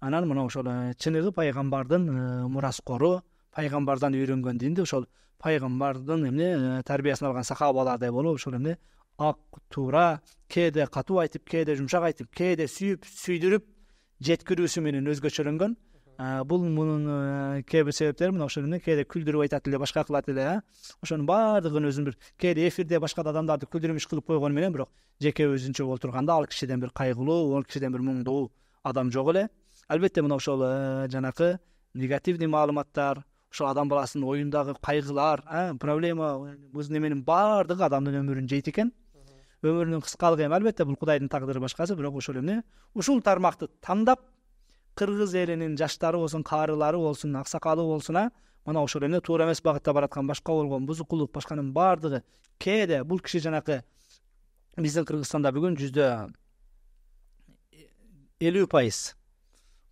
анан мына ошол ә, чыныгы пайгамбардын ә, мураскору пайғамбардан үйренген дин ошол пайғамбардын эмне э, тарбиясын алган сахабалардай болуп ошол эмне ак туура кээде катуу айтып кээде жумшак айтып кээде сүйүп сүйдүрүп жеткирүүсү менен өзгөчөлөнгөн э, бул мунун кээ бир себептери мына ошол эмне кээде күлдүрүп айтат эле башка кылат эле а ошонун баардыгын өзүн бир кээде эфирде башка да адамдарды күлдүрмүш кылып койгону менен бирок жеке өзүнчө отурганда ал кишиден бир кайгылуу ал кишиден бир муңдуу адам жок эле албетте мына ошол э, жанакы негативный маалыматтар сол адам баласының ойындағы қайғылар ә, проблема өз неменің барлығы адамның өмірін жейді екен өмірінің қысқалығы емес әлбетте бұл құдайдың тағдыры басқасы бірақ ошол эмне ушул тармакты тандап кыргыз элинин жаштары болсун каарылары болсун аксакалы болсун а мына ошол эми туура эмес багытта бараткан башка болгон бузукулук башканын баардыгы кээде бул киши жанакы биздин кыргызстанда бүгүн жүздө элүү пайыз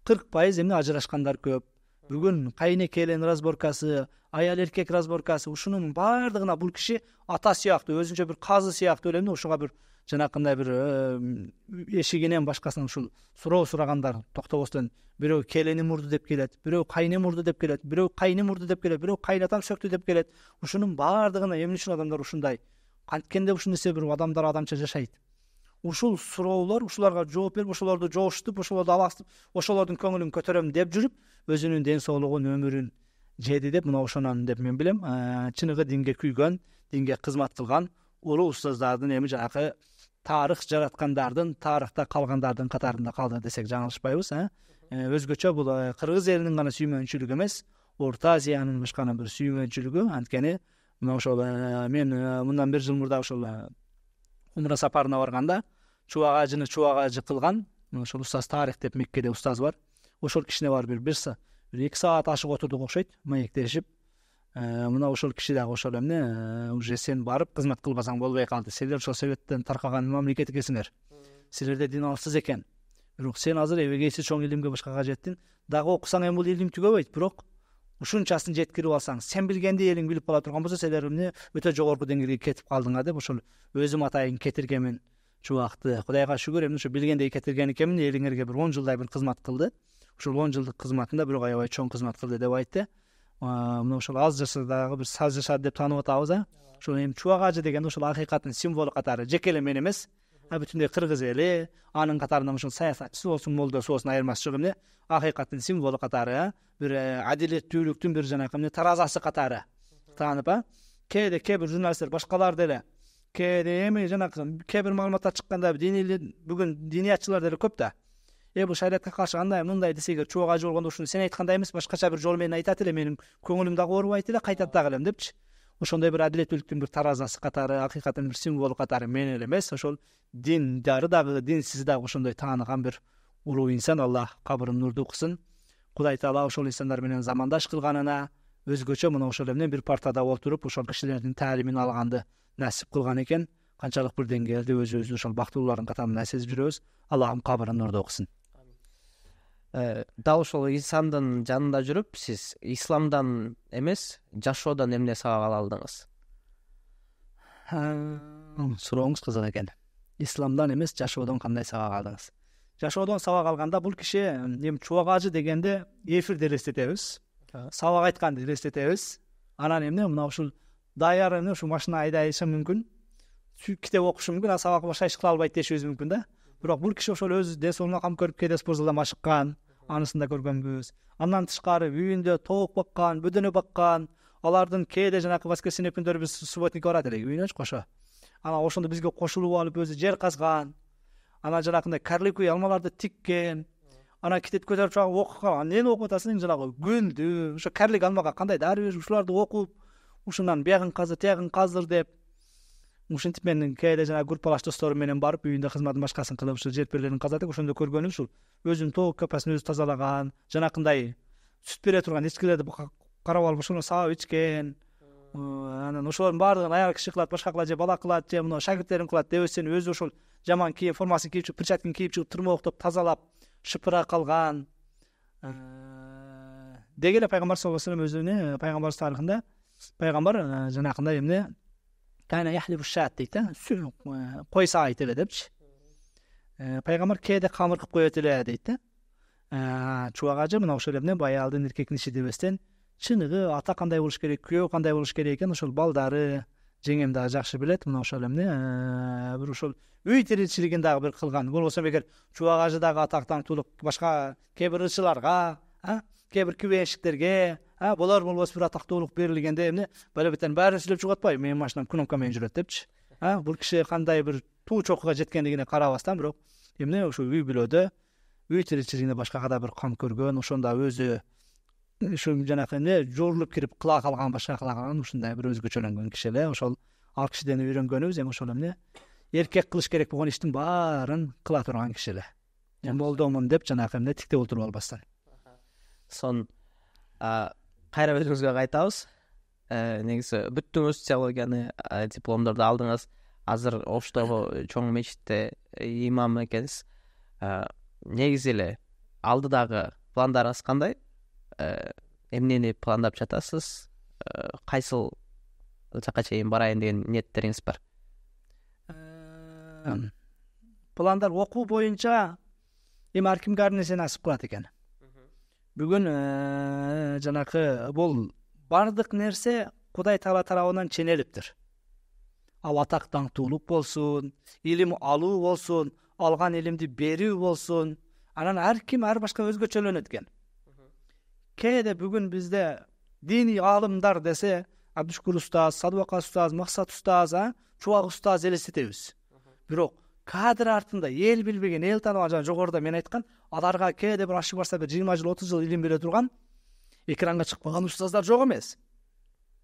кырк пайыз эмне ажырашкандар көп бүгүн келин разборкасы аял эркек разборкасы ушунун баардыгына бул киши ата сыяктуу өзүнчө бир казы сыяктуу элем да ушуга бир жанакындай бир эшигинен башкасынан ушул суроо сурагандар токтобостон бирөө келиним урду деп келет бирөө кайнем урду деп келет бирөө кайнем урду деп келет бирөө кайнатам сөктү деп келет ушунун баардыгына эмне үчүн адамдар ушундай канткенде ушул нерсе бир адамдар адамча жашайт ушул суроолор ушуларга жооп берип ошолорду жооштуп ошолорду аластып ошолордун көңүлүн көтөрөм деп жүрүп өзүнүн ден соолугун өмүрүн жеди деп мына ошонон деп мен билем э, чыныгы динге күйгөн динге кызмат кылган улуу устаздардын эми жанакы тарых жараткандардын тарыхта калгандардын катарында калды десек жаңылышпайбыз э? э өзгөчө бул э, кыргыз элинин гана сүймөнчүлүгү эмес орто азиянын башкана бир сүймөнчүлүгү анткени мына ошол мен мындан бир жыл мурда ошол умра сапарына барганда чубак ажыны чубак кылган ошол устаз тарих деп меккеде устаз бар ошол кишине барып бир бир бир эки саат ашык отурдук окшойт маектешип мына ошол киши дагы ошол эмне уже сен барып кызмат кылбасаң болбой калды силер ошол советтен таркаган мамлекет экенсиңер силерде дин алсыз экен бирок сен азыр эбегейсиз чоң илимге башкага жеттиң дагы окусаң эми бул илим түгөбөйт бирок ушунчасын жеткирип алсаң сен билгенди элиң билип кала турган болсо силер эмне өтө жогорку деңгээлге кетип калдыңар деп ошол өзүм атайын кетиргенмин ушул убакты кудайга шүгүр эми ушу билгендей кетирген экенмин элиңерге бир он жылдай бир кызмат кылды ушул он жылдык кызматында бирок аябай чоң кызмат кылды деп айтты мына ошол аз жаса дагы бир саз жашады деп таанып атабыз а ушул эми чубак ажы деген ушул акыйкаттын символу катары жеке эле мен эмес а бүтүндөй кыргыз эли анын катарынан ушул саясатчысы болсун молдосу болсун айырмасы жок эмне акыйкаттын символу катары бир адилеттүүлүктүн ә, бир жанакы эмне таразасы катары таанып а кээде кээ бир журналисттер башкалар деле кээде эми жанагы кээ бир маалыматтар чыкканда динийлер бүгүн диниятчылар деле көп да э бул шариятка каршы андай мындай десе эгер чубак ажы болгондо ушуну сен айткандай эмес башкача бир жол менен айтат эле менин көңүлүм дагы оорубайт эле кайтат дагы элем депчи ошондой бир адилеттүүлүктүн бир таразасы катары акыйкаттын бир символу катары мен эле эмес ошол диндары дагы динсиз дагы ошондой тааныган бир улуу инсан алла кабырын нурду кылсын кудай таала ошол инсандар менен замандаш кылганына өзгөчө мына ошол эле бир партада отуруп ошол кишилердин таалимин алганды нәсіп қылған екен қаншалық бір деңгейде өз өзін ошол бактылуулардын катарына сезип жүрөбүз аллахым кабырын нурда окусун дал ушул исламдын жанында жүрүп сиз исламдан эмес жашоодон эмне сабак ала алдыңыз сурооңуз кызык экен исламдан эмес жашоодон кандай сабак алдыңыз жашоодон сабак алганда бул киши эми чубак ажы дегенде эфирди элестетебиз сабак айтканды элестетебиз анан эмне мына ушул даяр ушу машина айдайышы мүмкүн китеп окушу мүмкүн а сабак башка иш кыла албайт дешибиз мүмкүн да бирок бул киши ошол өз ден соолугуна кам көрүп кээде спортзалда машыккан анысын да көргөнбүз андан тышкары үйүндө тоок баккан бөдөнө баккан алардын кээде жанагы воскресенье күндөрү биз субботникке барат элек үйүнөчү кошо анан ошондо бизге кошулуп алып өзү жер казган анан жанагындай карлику алмаларды тиккен анан китеп көтөрүп чыгып окуган анан эмне окуп атасың жанагы гүлдү ошо карлик алмага кандай дары берип ушуларды окуп ушундан биягын казы тиягын казыр деп ушинтип мен кээде жанагы группалаш досторум менен барып үйүндө кызматын башкасын кылып ушул жер пирелерин казадык ошондо көргөнүм ушул өзүнүн тоок капасын өзү тазалаган жанакындай сүт бере турган эчкилерди карап алып ошону сабап ичкен анан ошолордун баардыгын аял киши кылат башка кылат же бала кылат же мына шакирттерин кылат деп өзү ошол жаман кийим формасын кийип чыгып перчаткин кийип чыгып тырмооктоп тазалап шыпыра калган э, деги эле пайгамбар саллаллаху алейхи вассалам өзү пайгамбарыбыз тарыхында пайғамбар жаңағындай емне дейді да қой сағайды тіле депші пайғамбар кейде қамыр қылып қоя тіле дейді да ажы мына ошол эмне баягы эркектин иши дебестен чыныгы ата кандай болуш керек күйөө кандай болуш керек экен ошол балдары жеңем дагы жакшы билет мына ошол эмне бир ошол үй тиричилигин дагы бир кылган болбосо эгер чубак ажы дагы башка кээ бир ырчыларга кээ бир а болар болбас бир атактуулук берілгенде эмне бала бетен баары сүйлөп чыгып атпайбы менин машинам кнопка менен жүрөт а бул киши кандай бир туу чокуга жеткендигине карабастан бирок эмне ушу үй бүлөдө үй тиричилигине башкага да бир кам көргөн ошондо өзү ушу жанакы эмне жуурулуп кирип кыла калган башка кыла калган ушундай бир өзгөчөлөнгөн киши эле ошол ал кишиден үйрөнгөнүбүз эми ошол эмне эркек кылыш керек болгон иштин баарын кыла турган киши эле эми болдомун деп жанагы эмне тиктеп отуруп албастан сонун қайра өзіңізге қайтамыз ә, негізі бүттіңіз теологияны ә, дипломдарды алдыңыз азыр оштогу чоң мечитте ә, имам экенсиз ә, негизи эле алдыдагы пландарыңыз кандай ә, эмнени пландап жатасыз кайсыл жака чейин барайын деген ниеттериңиз бар пландар окуу боюнча эми ар кимге ар нерсе насип кылат экен бүгүн э, жанакы бул баардык нерсе кудай таала тарабынан ченелиптир ал атак даңктуулук болсун илим алуу болсун алган илимди берүү болсун анан ар ким ар башка өзгөчөлөнөт экен кээде бүгүн бизде диний аалымдар десе абдышүкүр устаз садыбакас устаз максат устаз чубак устаз элестетебиз бирок кадр артында ел билбеген эл тааныбаган жана жогоруда мен айткан аларга кээде бир ашып барса бир жыйырма жыл отуз жыл илим бере турган экранга чыкпаган устаздар жок эмес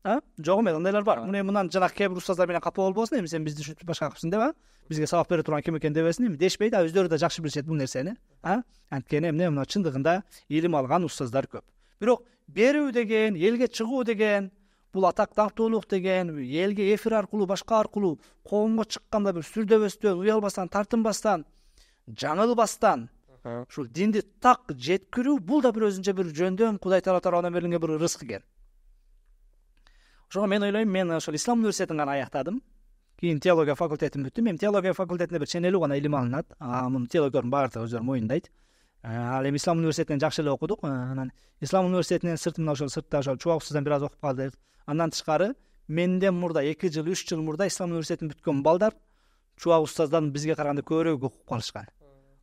а жок эмес андайлар бар мына мындан жанагы кээ бир устаздар менен капа болбосун эми сен бизди ушинтип башка кылыпсың деп а бизге сабак бере турган ким экен дебесин эми дешпейт а өздөрү да жакшы билишет бул нерсени а анткени эмне мына чындыгында илим алган устаздар көп бирок берүү деген элге чыгуу деген бул атак тактуулук деген элге эфир аркылуу башка аркылуу коомго чыкканда бир сүрдөбөстөн уялбастан тартынбастан жаңылбастан ушул динди так жеткирүү бул да бир өзүнчө бир жөндөм кудай таала тарабынан берилген бир рызык экен ошого мен ойлойм мен ошол ислам университетин гана аяктадым кийин теология факультетин бүттүм эми теология факультетинде бир ченелүү гана илим алынат теологдордун баардыгы өздөрү моюндайт Э, ал эми ислам университетинен жакшы эле окудук э, анан ислам университетинин сыртында ошол сыртта ошол чубак устаздан бир аз окуп калдык андан тышкары менден мурда эки жыл үч жыл мурда ислам университетин бүткөн балдар чубак устаздан бизге караганда көбүрөөк окуп калышкан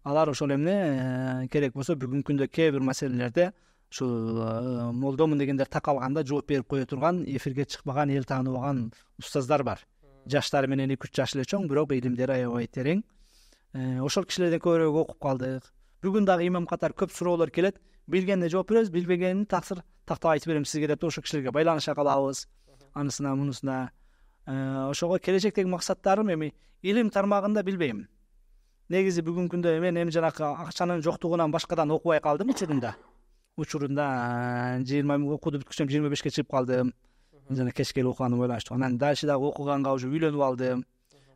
алар ошол эмне э, керек болсо бүгүнкү күндө кээ бир маселелерде ушул молдомун дегендер такалганда жооп берип кое турган эфирге чыкпаган эл тааныбаган устаздар бар жаштары менен эки үч жаш эле чоң бирок илимдери аябай терең ошол кишилерден көбүрөөк окуп калдык бүгін дагы имам катары көп суроолор келет билгенине жооп беребиз билбегенин таксыр тактап айтып берем сизге деп ошол кишилерге байланыша калабыз анысына мунусуна ошого келечектеги максаттарым эми илим тармагында билбейм негизи бүгүнкү күндө мен эми жанакы акчанын жоктугунан башкадан окубай калдым учурунда учурунда жыйырма окууду бүткүчөм жыйырма бешке чыгып калдым жана кеч келип окуганым байланыштуу анан дальше дагы окуганга уже үйлөнүп алдым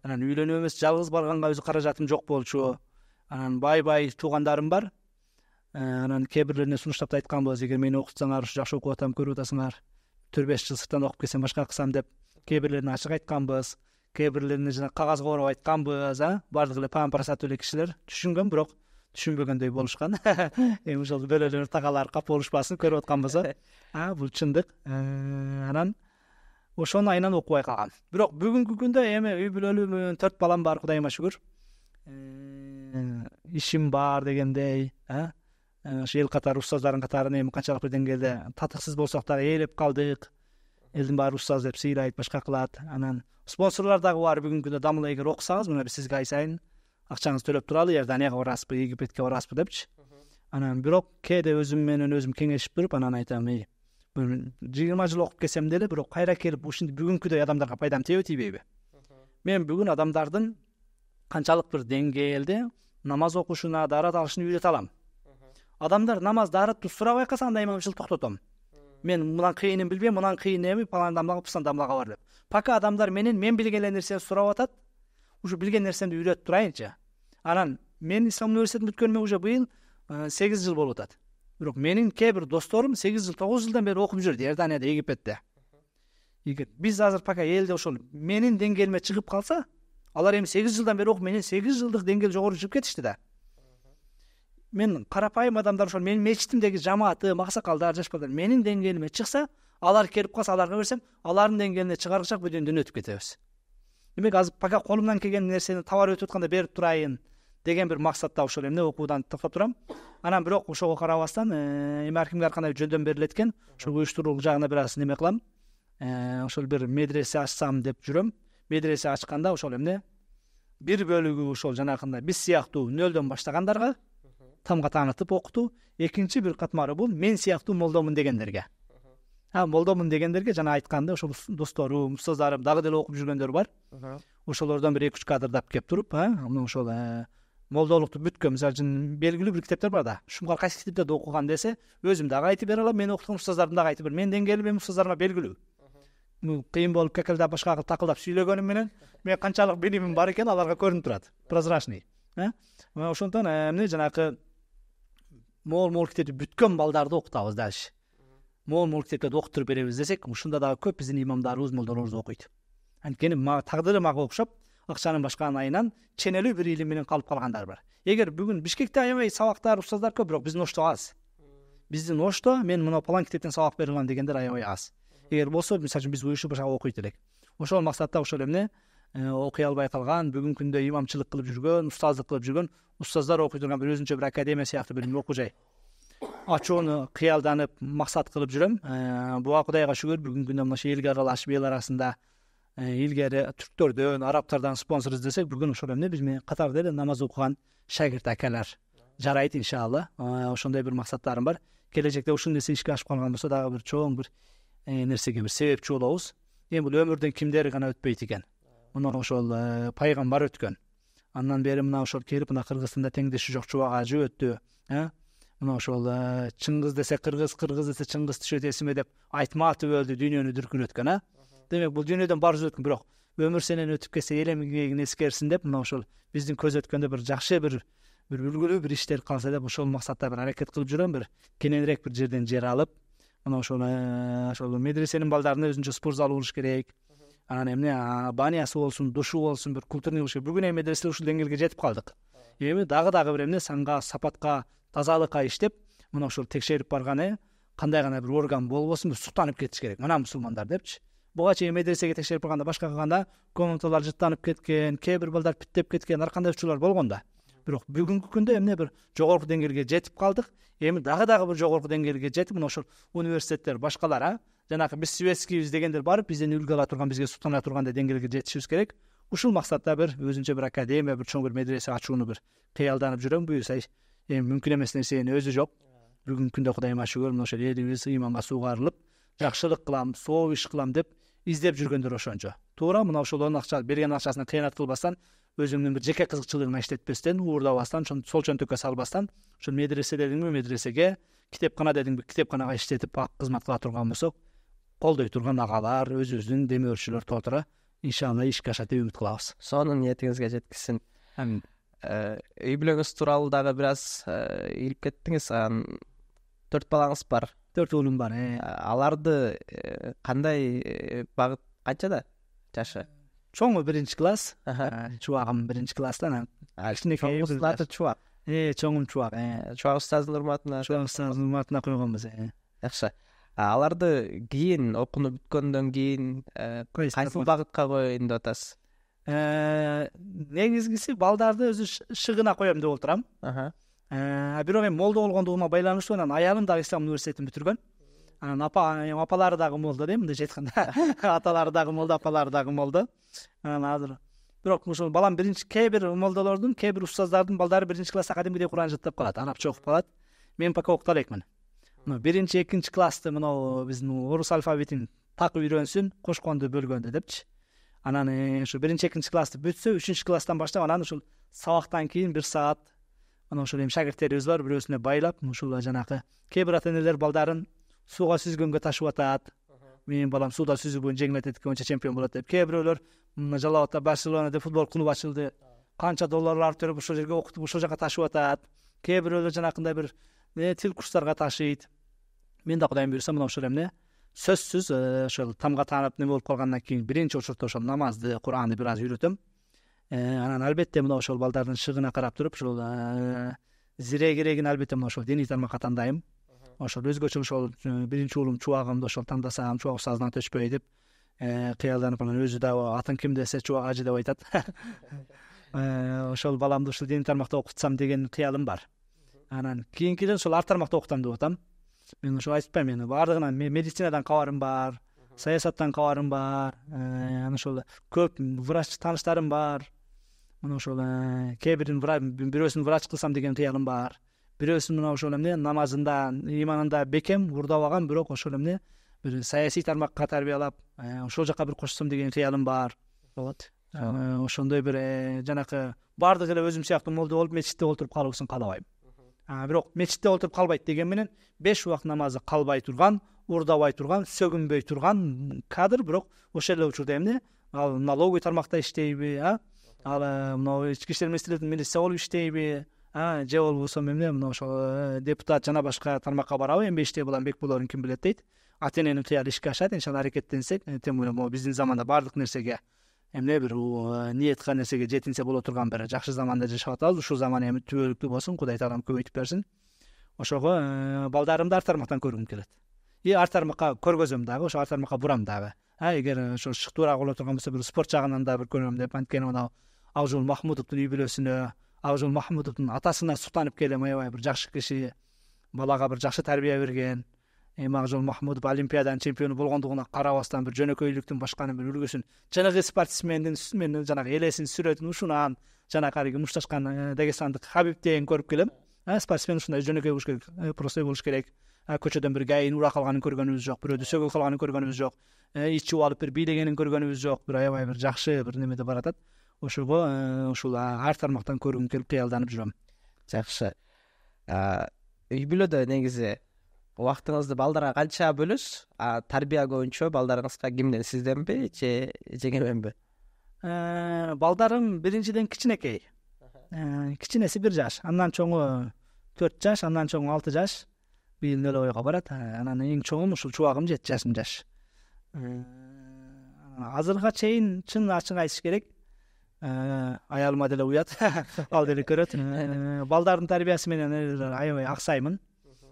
анан үйлөнүп эмес жалгыз барганга өзү каражатым жок болчу анан бай бай туугандарым бар э, анан кээ бирлерине сунуштап да айтканбыз эгер мени окутсаңар ушу жакшы окуп атам көрүп атасыңар төрт беш жыл сырттан окуп келсем башка кылсам деп кээ бирлерине ачык айтканбыз кээ бирлерине жана кагазга ороп айтканбыз а баардык эле паам просат эле кишилер түшүнгөн бирок түшүнбөгөндөй болушкан эми <laughs> ошол бөлөлөр тагалар капа болушпасын көрүп атканбыз <laughs> а бул чындык э, анан ошону айынан окубай калгам бирок бүгүнкү күндө эми үй бүлөлүүмүн төрт балам бар кудайыма шүгүр э, ишим бар дегендей ә ошо эл катары устаздардын катарына эми канчалык бир деңгээлде татыксыз болсок дагы ээлеп калдык элдин баары устаз деп сыйлайт башка кылат анан спонсорлор дагы бар бүгүнкү күндө дамыл эгер окусаңыз мына биз сизге ай сайын акчаңызды төлөп туралы иорданияга барасызбы египетке барасызбы депчи анан бирок кээде өзүм менен өзүм кеңешип туруп анан айтам эй жыйырма жыл окуп келсем деле бирок кайра келип ушинтип бүгүнкүдөй адамдарга пайдам тийеби тийбейби мен бүгүн адамдардын канчалык бир деңгээлде намаз оқушына даарат алышын үйрете алам. адамдар намаз дарытты сұрап айқаса анда имамшылды токтотом мен мынаның қиынын билбейм мынаның қиыны эми палана бар деп пока адамдар менен мен білген нәрсені сұрап атат уже білген нәрсемді үйретіп тұрайыншы анан мен ислам университетін бүткеніме уже биыл сегиз жыл болуп атат бирок менин кээ бир досторум сегиз жыл тогуз жылдан бери окуп жүр иорданияда египетте биз азыр пока элде ошол менин деңгээлиме чыгып калса алар эми сегиз жылдан бери окуп менен сегиз жылдык деңгээл жогору чыгып кетишти да мен карапайым адамдар ошол менин мечитимдеги жамаатым аксакалдар жаш балдар менин деңгээлиме чыкса алар келип калса аларга берсем алардын деңгээлине чыгарышак бул дүйнөдөн өтүп кетебиз демек азыр пока колумдан келген нерсени товар өтүп атканда берип турайын деген бир максатта ошол эмне окуудан токтоп турам анан бирок ошого карабастан э, эми ар кимге ар кандай жөндөм берилет экен ошол уюштуруу жагына бир аз неме кылам э, ошол бир медресе ачсам деп жүрөм медресе ачканда ошол эмне бир бөлүгү ошол жанагындай биз сыяктуу нөлдөн баштагандарга тамга таанытып окутуу экинчи бир катмары бул мен сыяктуу молдомун дегендерге а молдомун дегендерге жана айткандай ошол досторум устаздарым дагы деле окуп жүргөндөр бар ошолордон бир эки үч кадрдап келип туруп а ошол э, молдолукту бүткөн мисалы үчүн белгилүү бир китептер бар да ушумга кайсы китептерди окуган десе өзүм дагы айтып бере алам мен окуткан устаздарым дагы айтып берем менин деңгээлим эми устаздарыма белгилүү кыйын болуп кекілдап башкага такылдап сүйлөгөнүм менен мен қаншалық билимим бар экени аларга көрініп тұрады прозрачный ә? мына ошондуктан эмне ә, жанагы моол моол китепти бүткөн балдарды окутабыз дальше моол мол китептерди окутуруп беребиз десек ушунда дагы көп биздин имамдарыбыз молдолорубуз окуйт анткени мага тагдыры мага окшоп акчанын башка айынан ченелүү бир илим менен калып калгандар бар эгер бүгүн бишкекте аябай сабактар устаздар көп бирок биздин ошто аз биздин ошто мен мына палан китептен сабак бере алам дегендер аябай аз эгер болса мысалы үчүн биз уюшуп бірақ окуй элек ошол мақсатта ошол эмне окуй албай калган бүгүнкү күндө имамчылык кылып жүргөн устаздык кылып жүргөн устаздар окуй турган бир өзүнчө бир академия сыяктуу бир окуу жай ачууну кыялданып максат кылып жүрөм буга кудайга шүгүр бүгүнкү күндө мына ушу элге аралашып эл арасында илгери түрктөрдөн арабтардан спонсор издесек бүгүн ошол эмне биз менен катарда эле намаз окуган шагирт акалар жарайт иншалла ошондой бир максаттарым бар келечекте ушул нерсе ишке ашып калган болсо дагы бир чоң бир E, нерсеге бір себепші боламыз эми бұл өмірден кімдер ғана өтпөйт екен мына ошол э, пайғамбар өткөн андан бері мына ошол келип мына кыргызстанда теңдеши жок чубак ажы өтті ә? мына ошол э, чыңгыз десе кыргыз кыргыз десе чыңгыз түшөт эсиме деп айтматов өлдү дүйнөнү дүркүрөткөн э ә? демек бул дүйнөдөн бар жүз өткөн бирок өмүр сенен өтүп кетсе эл эмгегин эскерсин деп мына ошол биздин көз өткөндө бир жакшы бир бир үлгүлүү бир иштер қалса деп ошол максатта бир аракет кылып жүрөм бир кененирээк бир жерден жер алып мына ошол ошол медресенин балдарына өзүнчө залы болуш керек анан эмне банясы болсун душу болсун бир культурный болуш керек бүгүн эми медресе ушул деңгээлге жетип калдык эми дагы дагы бир эмне санга сапатка тазалыкка иштеп мына ушул текшерип барган э кандай гана бир орган болбосун суктанып кетиш керек мына мусулмандар депчи буга чейин медресеге текшерип барганда башка кылганда комнаталар жыттанып кеткен кээ бир балдар питтеп кеткен ар кандай учурлар болгон да бирок бүгүнкү күндө эмне бир жогорку деңгээлге жетип калдык эми дагы дагы бир жогорку деңгээлге жетип мына ошол университеттер башкалар а жанагы биз светскийбиз дегендер барып бизден үлгү ала турган бизге суктана тургандай деңгээлге жетишибиз керек ушул максатта бир өзүнчө бир академия бир чоң бир медресе ачууну бир кыялданып жүрөм буюрса эми мүмкүн эмес нерсенин өзү жок бүгүнкү күндө кудайыма шүгүр мына ошол элибиз ыйманга суугарылып жакшылык кылам сооп иш кылам деп издеп жүргөндөр ошончо туура мына ошолордун акча берген акчасына кыянат кылбастан өзіңнің бір жеке қызықшылығыңа уырдабастан шын сол жөнтекке салбастан шын медресе дедің бе медресеге китепкана дедің бе кітапханаға іштетіп кызмат кыла турган болсок колдой турган агалар өзүбүздүн демөөрчүлөр толтура иншалла ишке ашат деп үміт кылабыз сонун ниетіңізге жеткизсин әмин ә, үй бүлөңүз тууралуу дагы бир аз ә, ийилип ә, төрт балаңыз бар төрт уулум бар аларды қандай бағыт қаншада жашы чоң бірінші класс ә, чубагым биринчи класстан ә, аты чубак чуақ чоңум чубак ә, чубак ұстазыңдардын атына чубак ұстазымдын атына койгонбуз жакшы аларды кийин окууну бүткөндөн кийин кайсыл багытка коеюн деп атасыз негизгиси балдарды өзү шыгына коем деп отурам бирок эми молдо болгондугума байланыштуу анан аялым дагы ислам университетин бүтүргөн анан апа апалары дагы молдо да мындайча айтканда <laughs> аталары дагы молдо апалары дагы молдо анан азыр бирок ошол балам биринчи кээ бир молдолордун кээ бир устаздардын балдары биринчи класста кадимкидей куран жаттап калат арабча окуп калат мен пока окута элекмин биринчи экинчи классты мынау биздин орус алфавитин такып үйрөнсүн кошконду бөлгөндү депчи анан ушу биринчи экинчи классты бүтсө үчүнчү класстан баштап анан ушул сабактан кийин бир саат мына ушул эми шагирттерибиз бар бирөөсүнө байлап ушул жанакы кээ бир ата энелер балдарын суға сүзгенге ташып атады менин балам суда сүзуден экен бойынша чемпион болот деп кейбіреулер жалал абадта барселонада футбол клуб ачылды канча долларлар төлөп ошол жерге окутуп ошол жака ташып атат кээ бирөөлөр жанакындай бир э, тил курстарга ташыйт мен да кудайым буюрса мына ошол эмне сөзсүз э, ошол тамга таанып неме болуп калгандан кийин биринчи учурда ошол намазды куранды бир аз үйрөтөм э, анан албетте мына ошол балдардын шыгына карап туруп ушул зирегирегин албетте мына ошол диний тармакка тандайм ошол өзгөчө ошол биринчи уулум чубагымды ошол тандасам чубак устазынан төшпөй деп кыялданып анан өзү дагы атың ким десе чубак ажы деп айтат ошол баламды ушул диний тармакта окутсам деген кыялым бар анан кийинкиден ошол арт тармакта окутам деп атам мен ошо айтпайм мен баардыгынан медицинадан кабарым бар саясаттан кабарым бар анан ошол көп врач тааныштарым бар мына ошол кээ бирин бирөөсүн врач кылсам деген кыялым бар бирөөсүн мына ошол эмне намазында ыйманында бекем урдап алган бирок ошол эмне бир саясий тармакка тарбиялап э, ошол жака бир кошсом деген кыялым бар болот э, ошондой бир э, жанакы баардык эле өзүм сыяктуу молдо болуп мечитте отуруп калуусун каалабайм бирок мечитте отуруп калбайт деген менен беш убак намазы калбай турган урдабай турган сөгүнбөй турган кадр бирок ошол эле учурда эмне ал налоговый тармакта иштейби а ал мынау ички иштер министрлигинин милиция болуп иштейби же болбосо эмне мына ошол э, депутат жана башка тармакка барабы эми иштей булам бек болорун ким билет дейт ата эненин кыялы ишке ашат иншалла аракеттенсек э, тем более могу биздин заманда баардык нерсеге эмне бир э, ниет кылган нерсеге жетинсе боло турган бир жакшы заманда жашап атабыз ушул заман эми түбөлүктүү болсун кудай таалам көбөйтүп берсин ошого балдарымды ар тармактан көргүм келет и ар тармакка көргөзөм дагы ошо ар тармакка бурам дагы а эгер ошо шыктуураак боло турган болсо бир спорт жагынан да бир көрөм деп анткени мына абжол махмудовдун үй бүлөсүнө абжол махмудовдун атасына суктанып келем аябай бір жақсы киши балаға бір жақсы тәрбие берген эми акжол махмудов олимпиаданын чемпиону болгондугуна карабастан бир жөнөкөйлүктүн башканын бир үлгүсүн чыныгы спортсмендин менен жанагы элесин сүрөтүн ушунан жанагы кариги мушташкан ә, дагестандык хабибтен көрүп келем ә, спортсмен ушундай жөнөкөй болуш керек ә, простой болуш керек көчөдөн бир гаин ура калганын жоқ жок сөгіп қалғанын көргеніміз көргөнүбүз жок ит алып бір бийлегенин көргөнүбүз жоқ бір аябай бир жакшы бір немеде баратат ошого ушул ар тармактан көргүм келип кыялданып жүрөм жакшы үй бүлөдө негизи убактыңызды балдарга канча бөлөсүз тарбия боюнча балдарыңызга кимден сизденби же жеңеменби балдарым биринчиден кичинекей кичинеси бир жаш андан чоңу төрт жаш андан чоңу алты жаш быйыл нөл ойго барат анан эң чоңум ушул чубагым жети жашым жаш азыркыга чейин чын ачык айтыш керек Э, аялыма деле уят <laughs> ал деле көрөт э, балдардын тарбиясы менен э, аябай аксаймын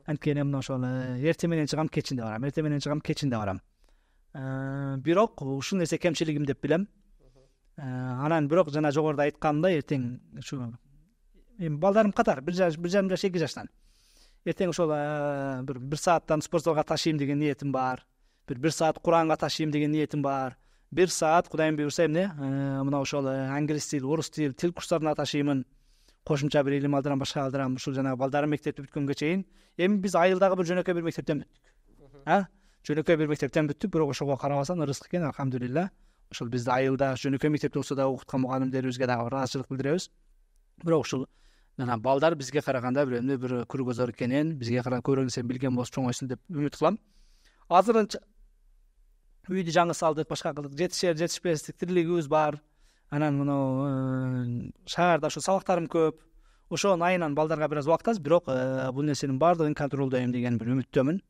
анткени мына ошол эртең менен чыгам кечинде барам эртең менен чыгам кечинде барам бирок ушул нерсе кемчилигим деп билем анан бирок жана жогоруда айтканымдай эртең ушу эми балдарым катар бир жарым жаш эки жаштан эртең ошол бир бир сааттан спорт залга ташыйм деген ниетим бар бир бир саат куранга ташыйм деген ниетим бар бир саат кудайым буюрса эмне ә, мынау ошол ә, англис тил орыс тил тіл курстарына ташыймын қосымша бир илим алдырам башка алдырам ушул жанагы балдарым мектепти бүткөнгө чейин эми биз айылдагы бир жөнөкөй бир мектептен бүттүк а жөнөкөй бир мектептен бүттүк бирок ошого карабастан ырысык экен алхамдулилля ошол бизди айылда жөнөкөй мектепте болсо дагы окуткан мугалимдерибизге дагы ыраазычылык билдиребиз бирок ушул жана балдар бизге караганда бир эмне бир көргөзөр экенин бизге караганда көбүрөөк нерсени билген болсо чоңойсун деп үмүт кылам азыр үйді жаңы салды башка кылдык жетишер жетишпестик тірлігіміз бар анан мынау шаарда ошо сабактарым көп ошонун айынан балдарга бир аз убакыт аз бирок бул нерсенин баардыгын контролдойм деген бир үмүттөмүн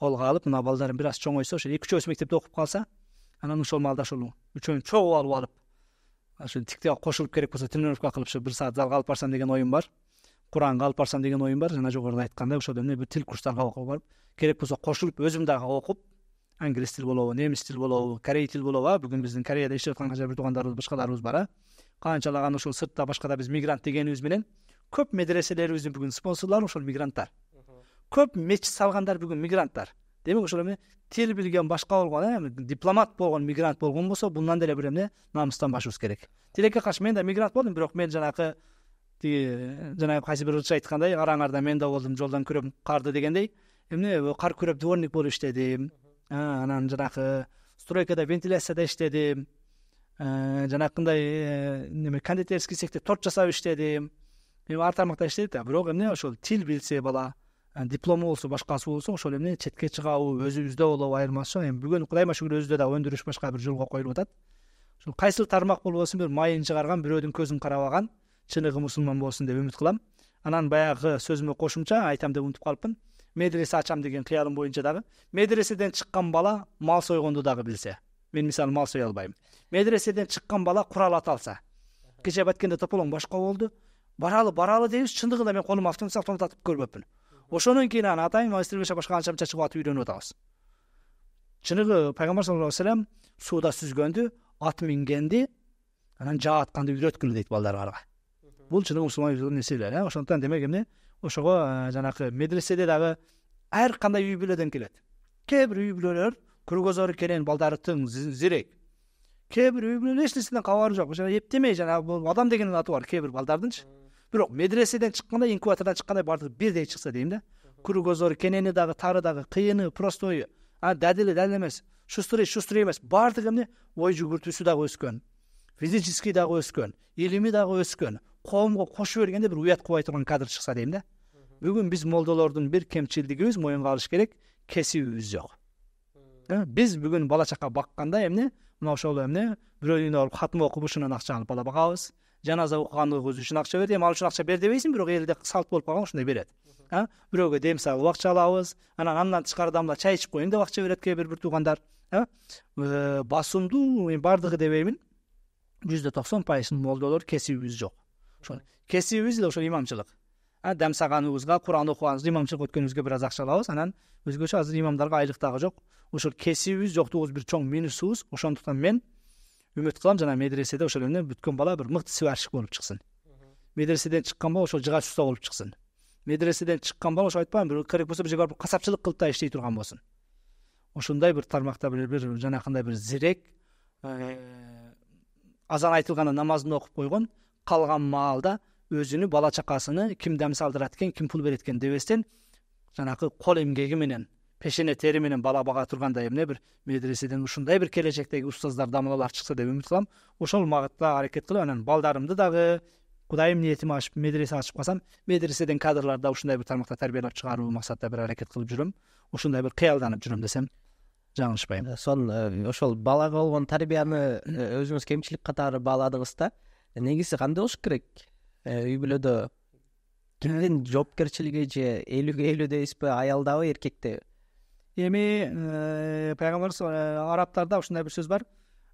колго алып мына балдарым бир аз чоңойсо ошо эки үчөөбүз мектепте окуп калса анан ошол маалда ошол үчөөнү чогуу алып алып ошо тиктега кошулуп керек болсо тренировка кылып ушу бир саат залга алып барсам деген оюм бар куранга алып барсам деген оюм бар жана жогоруда айткандай ошол эмне бир тил курстарга барып керек болсо кошулуп өзүм дагы окуп англис тил болобу неміс тил болобу корей тил болобу а бүгүн биздин кореяда иштеп аткан канча бир туугандарыбыз башкаларыбыз бар а канчалаган ушул сыртта башкада биз мигрант дегенибиз менен көп медреселерибиздин бүгүн спонсорлору ошол мигранттар көп мечит салгандар бүгүн мигранттар демек ошол эме тил билген башка болгон э, дипломат болгон мигрант болгон болсо мындан деле бир эмне намыстан керек тилекке каршы мен да мигрант болдум бирок мен жанакы тиги жанагы кайсы бир ырчы айткандай араңарда мен да болдум жолдон күрөп карды дегендей эмне кар күрөп дворник болуп иштедим анан жанагы стройкада вентиляцияда иштедим жанагындай неме кондитерский цехте торт жасап иштедим эми ар тармакта иштедик да бирок эмне ошол тил билсе бала диплому болсо башкасы болсо ошол эмне четке чыгабы өзүбүздө болобу айырмасы жок эми бүгүн кудайыма шүгүр өзүбүздө дагы өндүрүш башка бир жолго коюлуп атат ушул кайсыл тармак болбосун бир майын чыгарган бирөөнүн көзүн карабаган чыныгы мусулман болсун деп үмүт кылам анан баягы сөзүмө кошумча айтам деп унутуп калыппын медресе ачам деген қиялым бойынша дагы медреседен шыққан бала мал сойгонду дагы білсе мен мисалы мал сое албайм медреседен шыққан бала құрал ата алса кеше айткенде тополоң башка болды баралы баралы дейбиз шындығында мен колума автомат автомат атып көрбөпмүн ошондон кийин анан атайым майстрбеша башка анча мынча чыгып атып үйрөнүп атабыз чыныгы пайгамбар саллаллаху алейхи вассалам сууда сүзгөндү ат мингенди анан жаатканды үйрөткүлө дейт балдарыңарга бул чыныгы мусулман несибелер ошондуктан демек эмне ошого жанакы медреседе дагы ар кандай үй бүлөдөн келет кээ бир үй бүлөлөр кругозору керен балдары тың зирек кээ бир үй бүлөнүн эч нерседен кабары жок ошо эптемей жанагы бул адам деген аты бар кээ бир балдардынчы бирок медреседен чыкканда инкубатордон чыкканда баардыгы бирдей чыкса дейм да кругозору кенени дагы тары дагы кыйыны простой а дадили дадил эмес шустрый шустрый эмес баардыгы эмне ой жүгүртүүсү дагы өскөн физический дагы өскөн илими дагы өскөн коомго кошуп бергенде бир уят қылып турган кадр чыкса дейм да бүгүн биз молдолордун бир кемчилдигибиз мойынға алыш керек кесибибиз жоқ ә, биз бүгүн бала чака бакканда эмне мына ошол эмне бирөөнүн барып хатма окуп ушундан акча алып бала багабыз жаназа окуганды өзү үчүн акча бер эми ал үчүн акча бер дебейсиң бирок элде салт болуп калган ушундай берет а ә, бирөөгө дем салып акча алабыз анан андан тышкары да мына чай ичип коеюн деп акча берет кээ бир бир туугандар а ә, басымдуу мен баардыгы дебеймин жүздө токсон пайыз молдолор кесибибиз жок ошо кесибибиз эле ошол имамчылык а дам саганыбызга куран окуганыбыз имамчылык өткөнүбүзгө бир аз акча алабыз анан өзгөчө азыр имамдарга айлык дагы жок ушул кесибибиз жоктугубуз бир чоң минусубуз ошондуктан мен үмүт кылам жана медреседе ошол эмне бүткөн бала бир мыкты сварщик болуп чыксын медреседен чыккан бала ошол жыгач уста болуп чыксын медреседен чыккан бала ошо айтпаймынбы бир керек болсо бир жерге барып касапчылык кылып да иштей турган болсун ошондой бир тармакта бир жанакындай бир зирек азан айтылғаны намазын оқып қойған қалған малда өзіні бала шақасыны кім дәм екен кім пұл береді екен дебестен жаңағы қол менен пешене теріменен бала баға тұрғандай эмне бир медреседен ушундай бир келечектеги устаздар дамылалар чыкса деп үмүт кылам ошол багытта аракет кылып анан балдарымды дагы кудайым ниетим ашып медресе ачып калсам медреседен да ушундай бир тармакта тарбиялап чыгаруу максатында бир аракет кылып жүрөм ушундай бир кыялданып жүрөм десем жаңылышпаймын э, сол э, ошол балага болгон тарбияны э, өзүңүз кемчилик катары бааладыңыз да негизи кандай болуш керек үй бүлөдө кимдин жоопкерчилиги же элүүгө элүү дейбизби аялдабы эркектеби эми пайгамбарыбыз арабтарда ушундай бир сөз бар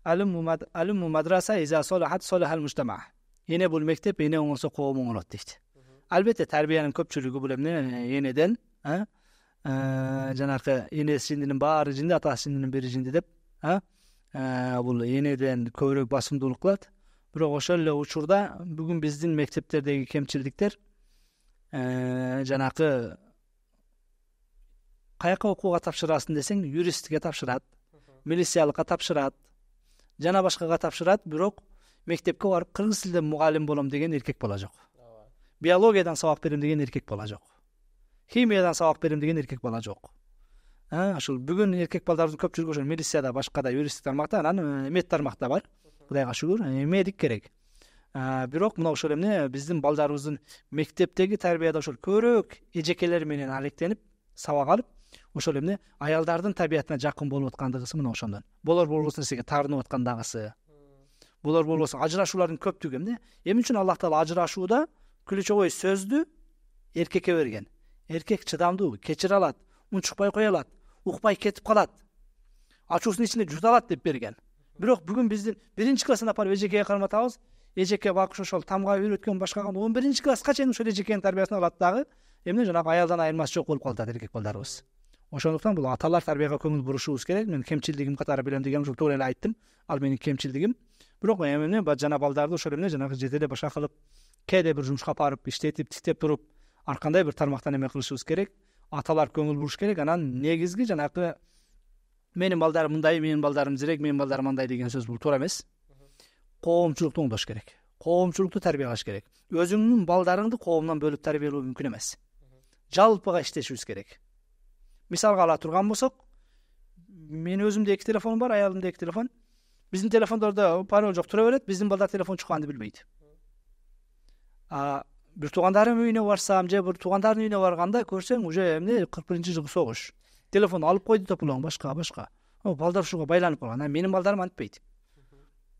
алюму мадраса иза солихат солихал муштама эне бул мектеп эне оңолсо коом оңолот дейт албетте тарбиянын көпчүлүгү бул эмне энеден Э, жанакы энеси жиндинин баары жинди атасы жиндинин бири жинди деп э, бул энеден көбүрөөк басымдуулук кылат бирок ошол эле учурда бүгүн биздин мектептердеги кемчиликтер э, жанакы каяка окууга тапшырасың десең юристке тапшырат милициялыкка тапшырат жана башкага тапшырат бирок мектепке барып кыргыз тилде мугалим болом деген эркек бала жок биологиядан сабак берем деген эркек бала жок химиядан сабақ беремін деген еркек бала жоқ ушул бүгүн эркек балдардын көпчүлүгү ошо милицияда да юристтик тармакта анан э, мед тармакта бар кудайга шүгүр э, медик керек бирок мына ошол эмне биздин балдарыбыздын мектептеги тарбияда ошол көбүрөөк эжекелер менен алектенип сабак алып ошол эмне аялдардын табиятына жакын болуп аткандыгысы мына ошондон болор болбос нерсеге таарынып аткандагысы болор болбос ажырашуулардын көптүгү эмне эмне үчүн аллах таала ажырашууда ключевой сөздү эркекке берген эркек чыдамдуу кечире алат унчукпай кое алат укпай кетип калат ачуусун ичинде жута алат деп берген бирок бүгүн биздин биринчи класстан апарып эжекеге карматабыз эжеке бакыш ошол тамга үйрөткөн башка он биринчи класска чейин ошол эжекенин тарбиясын алат дагы эмне жанагы аялдан айырмасы жок болуп калат эркек балдарыбыз ошондуктан бул аталар тарбияга көңүл бурушубуз керек мен кемчилигим катары билем деген ушул туура эле айттым ал менин кемчилигим бирок эмне жана балдарды ошол эмне жанагы жерде эле башка кылып кээде бир жумушка апарып иштетип тиктеп туруп ар кандай бир тармактан эме кылышыбыз керек аталар көңүл буруш керек анан негизги жанакы менин балдарым мындай менин балдарым зирек менин балдарым мындай деген сөз бул туура эмес коомчулукту оңдош керек коомчулукту тарбия керек өзүңдүн балдарыңды коомдон бөлүп тарбиялоо мүмкүн эмес жалпыга иштешибиз керек мисалга ала турган болсок менин өзүмдө эки телефонум бар аялымда эки телефон биздин телефондордо пароль жок тура берет биздин балдар телефон чукканды билбейт бир туугандарым үйүнө барсам же бир туугандардын үйүнө барганда көрсөң уже эмне кыркырынчы жылкы согуш телефон алып койду деп улоң башка башка балдар ушуга байланып калган а менин балдарым антпейт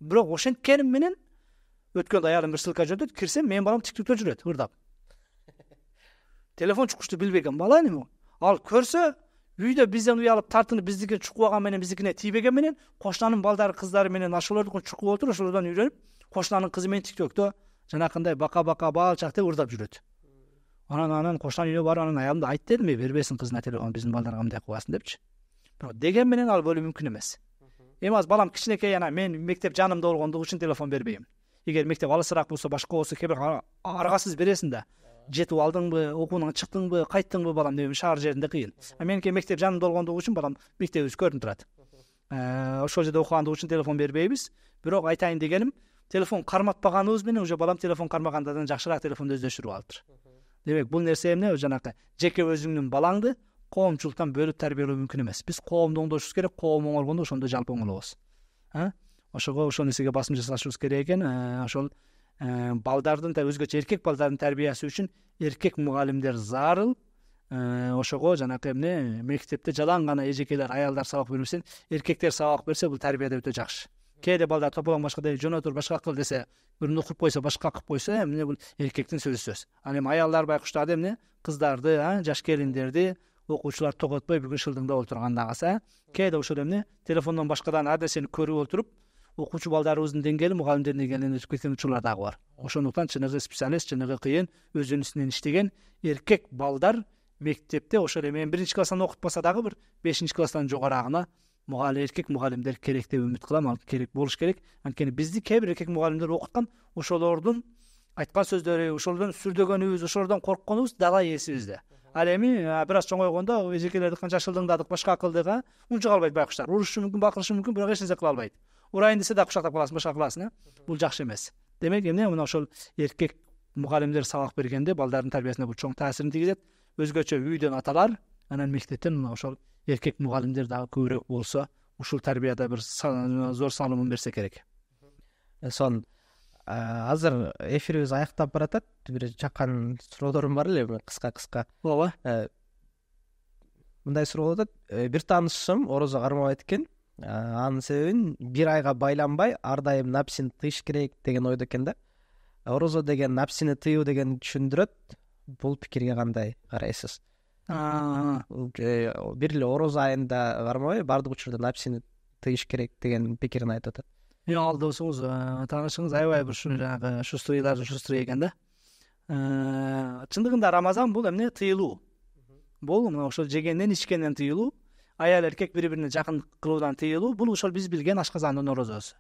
бирок ошенткеним менен өткөндө аялым бир ссылка жөндөдү кирсем менин балам тик тиктокто жүрөт ырдап телефон чукушту билбеген бала эми ал көрсө үйдө бизден уялып тартынып биздикини чукуп алган менен биздикине тийбеген менен кошунанын балдары кыздары менен ошолордуку чукуп отуруп ошолордон үйрөнүп кошунанын кызы менен тиктокто жанакындай бака бака балчак деп ырдап жүрөт анан анан кошон үйүнө барып анан аялымды айт дедимби бербесин кызына телефон биздин балдарга мындай кылбасын депчи бирок деген менен ал бөлүү мүмкүн эмес эми азыр балам кичинекей анан мен мектеп жанымда болгондугу үчүн телефон бербейм эгер мектеп алысыраак болсо башка болсо кээ бир аргасыз бересиң да жетип алдыңбы окууңан чыктыңбы кайттыңбы балам деп шаар жеринде кыйын а меники мектеп жанымда болгондугу үчүн балам мектебибиз көрүнүп турат ошол жерде окугандыгы үчүн телефон бербейбиз бирок айтайын дегеним телефон карматпаганы менен уже балам телефон кармагандан жакшыраак телефонду өздөштүрүп алыптыр демек бул нерсе эмне жанагы жеке өзүңдүн балаңды коомчулуктан бөлүп тарбиялоо мүмкүн эмес биз коомду оңдошубуз керек коом оңоргондо ошондо жалпы оңолобуз а ошого ошол нерсеге басым жасашыбыз керек экен ә, ошол ә, балдардын өзгөчө эркек балдардын тарбиясы үчүн эркек мугалимдер зарыл ә, ошого жанагы эмне мектепте жалаң гана эжекелер аялдар сабак бербестен эркектер сабак берсе бул тарбияда өтө жакшы кээде балдар топалаң башкадай жөн отыр башка кыл десе бир укуп койсо башка кылып койсо эмне бул эркектин сөзү сөз ал эми аялдар байкуштарды эмне кыздарды а э, жаш келиндерди окуучулар тоготпой бүт күн шылдыңдап отурган дагы э. кээде ошол эмне телефондон башкадан ар нерсени көрүп отуруп окуучу балдарыбыздын деңгээли мугалимдердин деңгээлинен өтүп кеткен учурлар дагы бар ошондуктан чыныгы специалист чыныгы кыйын өзүнүн үстүнөн иштеген эркек балдар мектепте ошол эми эми биринчи класстан окутпаса дагы бир бешинчи класстан жогорагына мугалим эркек мугалимдер керек деп үмүт кылам ал керек болуш керек анткени бизди кээ бир эркек мугалимдер окуткан ошолордун айткан сөздөрү ошолордон сүрдөгөнүбүз ошолордон коркконубуз дала эсибизде ал эми бир аз чоңойгондо эжекелерди канча шылдыңдадык башка кылдык а унчуга албайт байкуштар урушушу мүмкүн бакырышы мүмкүн бирок эч нерсе кыла албайт урайын десе да кучактап каласың башка кыласың э бул жакшы эмес демек эмне мына ошол эркек мугалимдер сабак бергенде балдардын тарбиясына бул чоң таасирин тийгизет өзгөчө үйдөн аталар анан мектептен мына ошол еркек мұғалімдер дағы көбірек болса ушул тәрбияда бір зор салымын берсе керек сол азыр эфирибиз аяктап баратат бир чаккан суроолорум бар эле кыска кыска ооба мындай суроо болуп атат бир таанышым орозо кармабайт экен анын себебин бир айга байланбай ар дайым напсини тыйыш керек деген ойдо экен да орозо деген напсини тыюу дегенди түшүндүрөт бул пикирге кандай карайсыз айында бар ғой барлық учурда лапсини тыйыш керек деген пикирин айтып атат мен ал досуңуз э, таанышыңыз аябай бир ушу жанагы шустрыйлардын э, шустрый экен да э, чындыгында рамазан бул эмне тыйылуу бул мына ошол жегенден ичкенден тыйылуу аял эркек бири бирине жакын кылуудан тыйылуу бул ошол биз билген ашказандын орозосу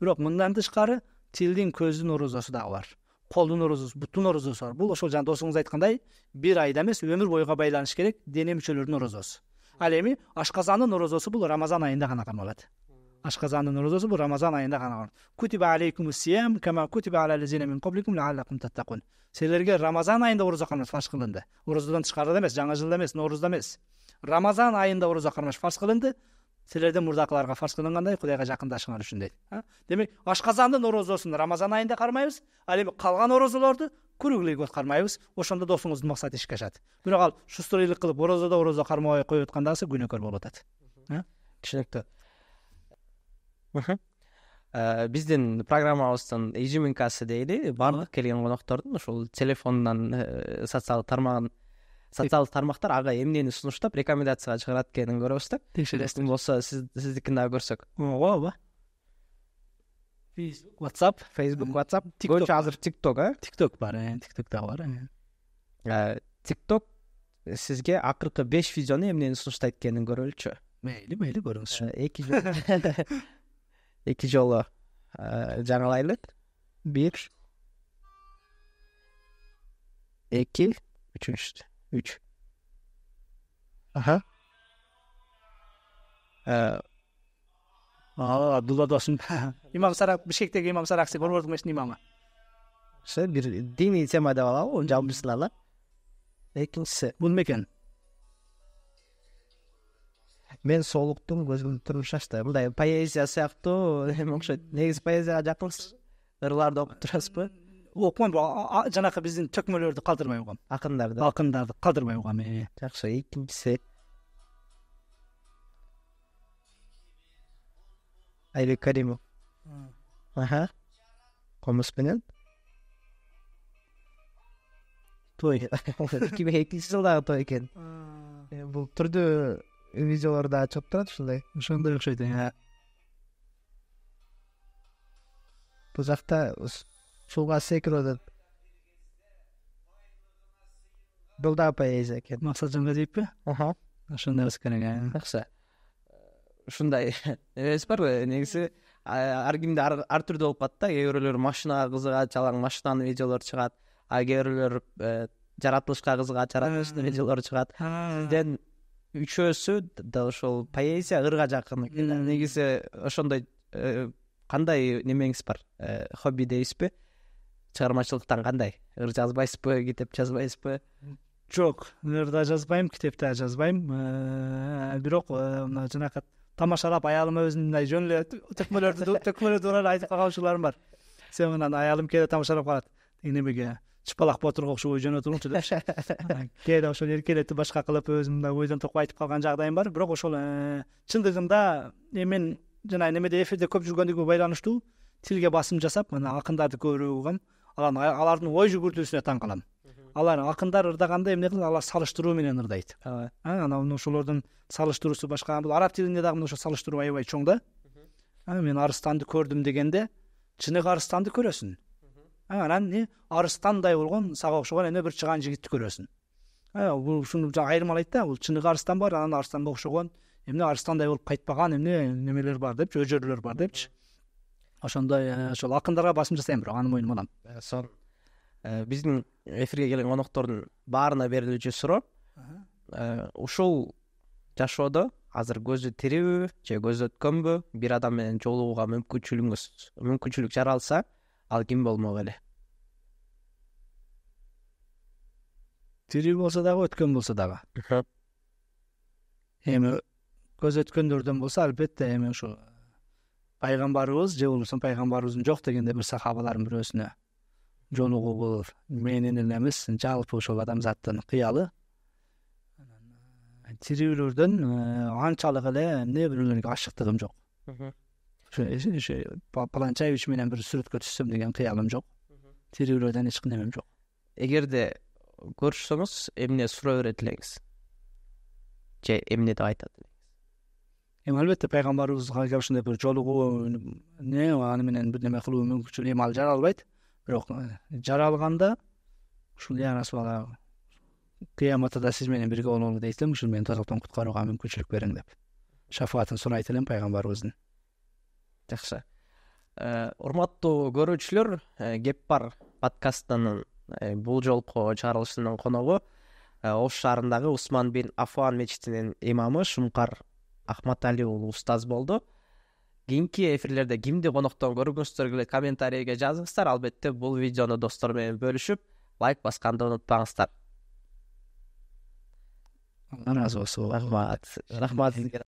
бирок мындан тышкары тилдин көздүн орозосу дагы бар қолдың ұрызыз бұттың ұрызысы бар бұл ошол жана досуңуз айткандай бир айда эмес өмүр боюга байланыш керек дене мүчөлөрдүн орозосу ал эми ашказандын орозосу бул рамазан айында гана кармалат ашказандын орозосу бұл рамазан айында гана кутиба кама кутиба мин лааллакум таттакун силерге рамазан айында орозо кармаш фарз кылынды орозодон тышкарыда эмес жаңы жылда эмес новорузда эмес рамазан айында орозо кармаш фарз кылынды силер де фарс фарз кылынгандай кудайга жакындашыңар үчүн дейт демек ашказандын орозосун рамазан айында кармайбыз ал эми қалған орозолорду круглый год кармайбыз ошондо досуңуздун максаты ишке ашат бирок ал шустрыйлык кылып орозодо орозо кармабай коюп аткандагысы күнөкөр болуп атат түшүнүктүү э, биздин программабыздын изюминкасы дейли баардык келген коноктордун ушул телефондон э, социалдык тармагын социалдық тармақтар аға емнені ұсыныштап рекомендацияға шығарады екенін көресіз да тексересің болса сіз, сіздікін дағы көрсек ооба ватсап фейсбук ватсап көбінше қазір тикток а тикток бар иә э, тик та бар э. ә, тикток э, сізге ақырғы беш видеоны емнені ұсыныштайды екенін көрелікші мейлі мейлі көріңізші ә, екі <laughs> екі жолы ә, жаңалайлы бір екі үшінші 3. Aha. Ee, Aa, Abdullah dostum. imam Бишкектегі Bişkek'teki İmam Sarak sigor vurdum işte imama. Şey деп din insema da var, onca Müslümanlar. Мен солықтың көзім тұрып шашты. Бұндай поэзия сияқты, Негіз поэзияға жақынсыз. Ырларды оқып тұрасыз жаңағы жанакы биздин төкмөлөрдү калтырмай угам ақындарды акындарды калтырмай угам жақсы екіншісі айбек каримов аха комуз той эки миң экинчи жылдагы той экен бул түрдүү тұрады чыгып турат ушундай ошондой окшойт бул жакта сууга секирип атат бул дагы поэзия экен максат жангазиевби ошондой болсо керек э? жакшы ушундай <laughs> эмебиз бар негизи ар кимде ар түрдүү болуп калат да кээ бирөөлөр машинага кызыгат жалаң машинанын видеолору чыгат а кээ бирөөлөр э, жаратылышка кызыгат жаратылыштын э, видеолору чыгат сизден үчөөсү да ошол поэзия ырга жакын экен негизи ошондой кандай немеңиз бар хобби дейбизби шығармашылықтан қандай ыр жазбайсыз ба кітап жазбайсыз ба жоқ ырда жазбаймын кітепте жазбаймын бирок мына жанакы тамашалап аялыма өзүм мындай жөн эле төкмөлөрдү төкмөлөр эле айтып калган бар сен анан аялым кээде тамашалап калат немеге чыпалак батырга окшобой жөнөй туруңчу депчи кээде ошол эркелетип башка кылып өзүм мындай ойдон токмой айтып калган жагдайым бар бирок ошол чындыгында мен жанагы немеде эфирде көп жүргөндүгүмө байланыштуу тилге басым жасап мына акындарды көбүрөөк угам анан алардын ой жүгүртүүсүнө таң калам алар акындар ырдаганда эмне кылат алар салыштыруу менен ырдайт анан ошолордун салыштыруусу башка бул араб тилинде дагы мына ошо салыштыруу аябай чоң да мен арыстанды көрдүм дегенде чыныгы арыстанды көрөсүң анан эмне арыстандай болгон сага окшогон эме бир чыган жигитти көрөсүң бул ушуну айырмалайт да бул чыныгы арыстан бар анан арыстанга окшогон эмне арыстандай болуп кайтпаган эмне немелер бар депчи өжөрлөр бар депчи ошондой э, ошол акындарга басым жасайм бирок аны мойнума алам э, сонун э, биздин эфирге келген коноктордун баарына берилүүчү суроо ушул жашоодо азыр көзү тирүүбү же көзү өткөнбү бир адам менен жолугууга мүмкүнчүлүгүңүз мүмкүнчүлүк жаралса ал ким болмок эле тирүү болсо дагы өткөн болсо дагы эми көзү өткөндөрдөн болсо албетте эми ушу пайғамбарыбыз же болбосо пайгамбарыбыздын жоқ дегенде бір сахабалардын біреусіне жолугуу бул менин эле эмес жалпы ошол адамзаттын кыялы тирүүлөрдөн анчалык эле эмне бирөөлөргө ашыктыгым жок ошо менен бир сүрөткө түшсөм деген кыялым жок тирүүлөрдөн эч немем жок эгерде көрүшсөңүз эмне сурай берет элеңиз же эмне деп айтат эми албетте пайгамбарыбызга айтып ушундай бир жолугууне аны менен бир неме кылуу мүмкүнчүлүк эми ал жаралбайт бирок жаралганда ушул я расулалла кыяматта да сиз менен бирге болоңу дейт элем ушул мени тозоктон куткарууга мүмкүнчүлүк бериң деп шафаатын сурайт элем пайгамбарыбыздын жакшы урматтуу көрүүчүлөр кеп бар подкастынын бул жолку чыгарылышынын коногу ош шаарындагы усман бин афуан мечитинин имамы шумкар ахматалиұлы ұстаз болды кийинки эфирлерде кимди коноктон көргүңүздөр комментарийге жазыңыздар албетте бул видеону достор менен бөлүшүп лайк басканды унутпаңыздар алла ыраазы болсун рахмат рахмат сизге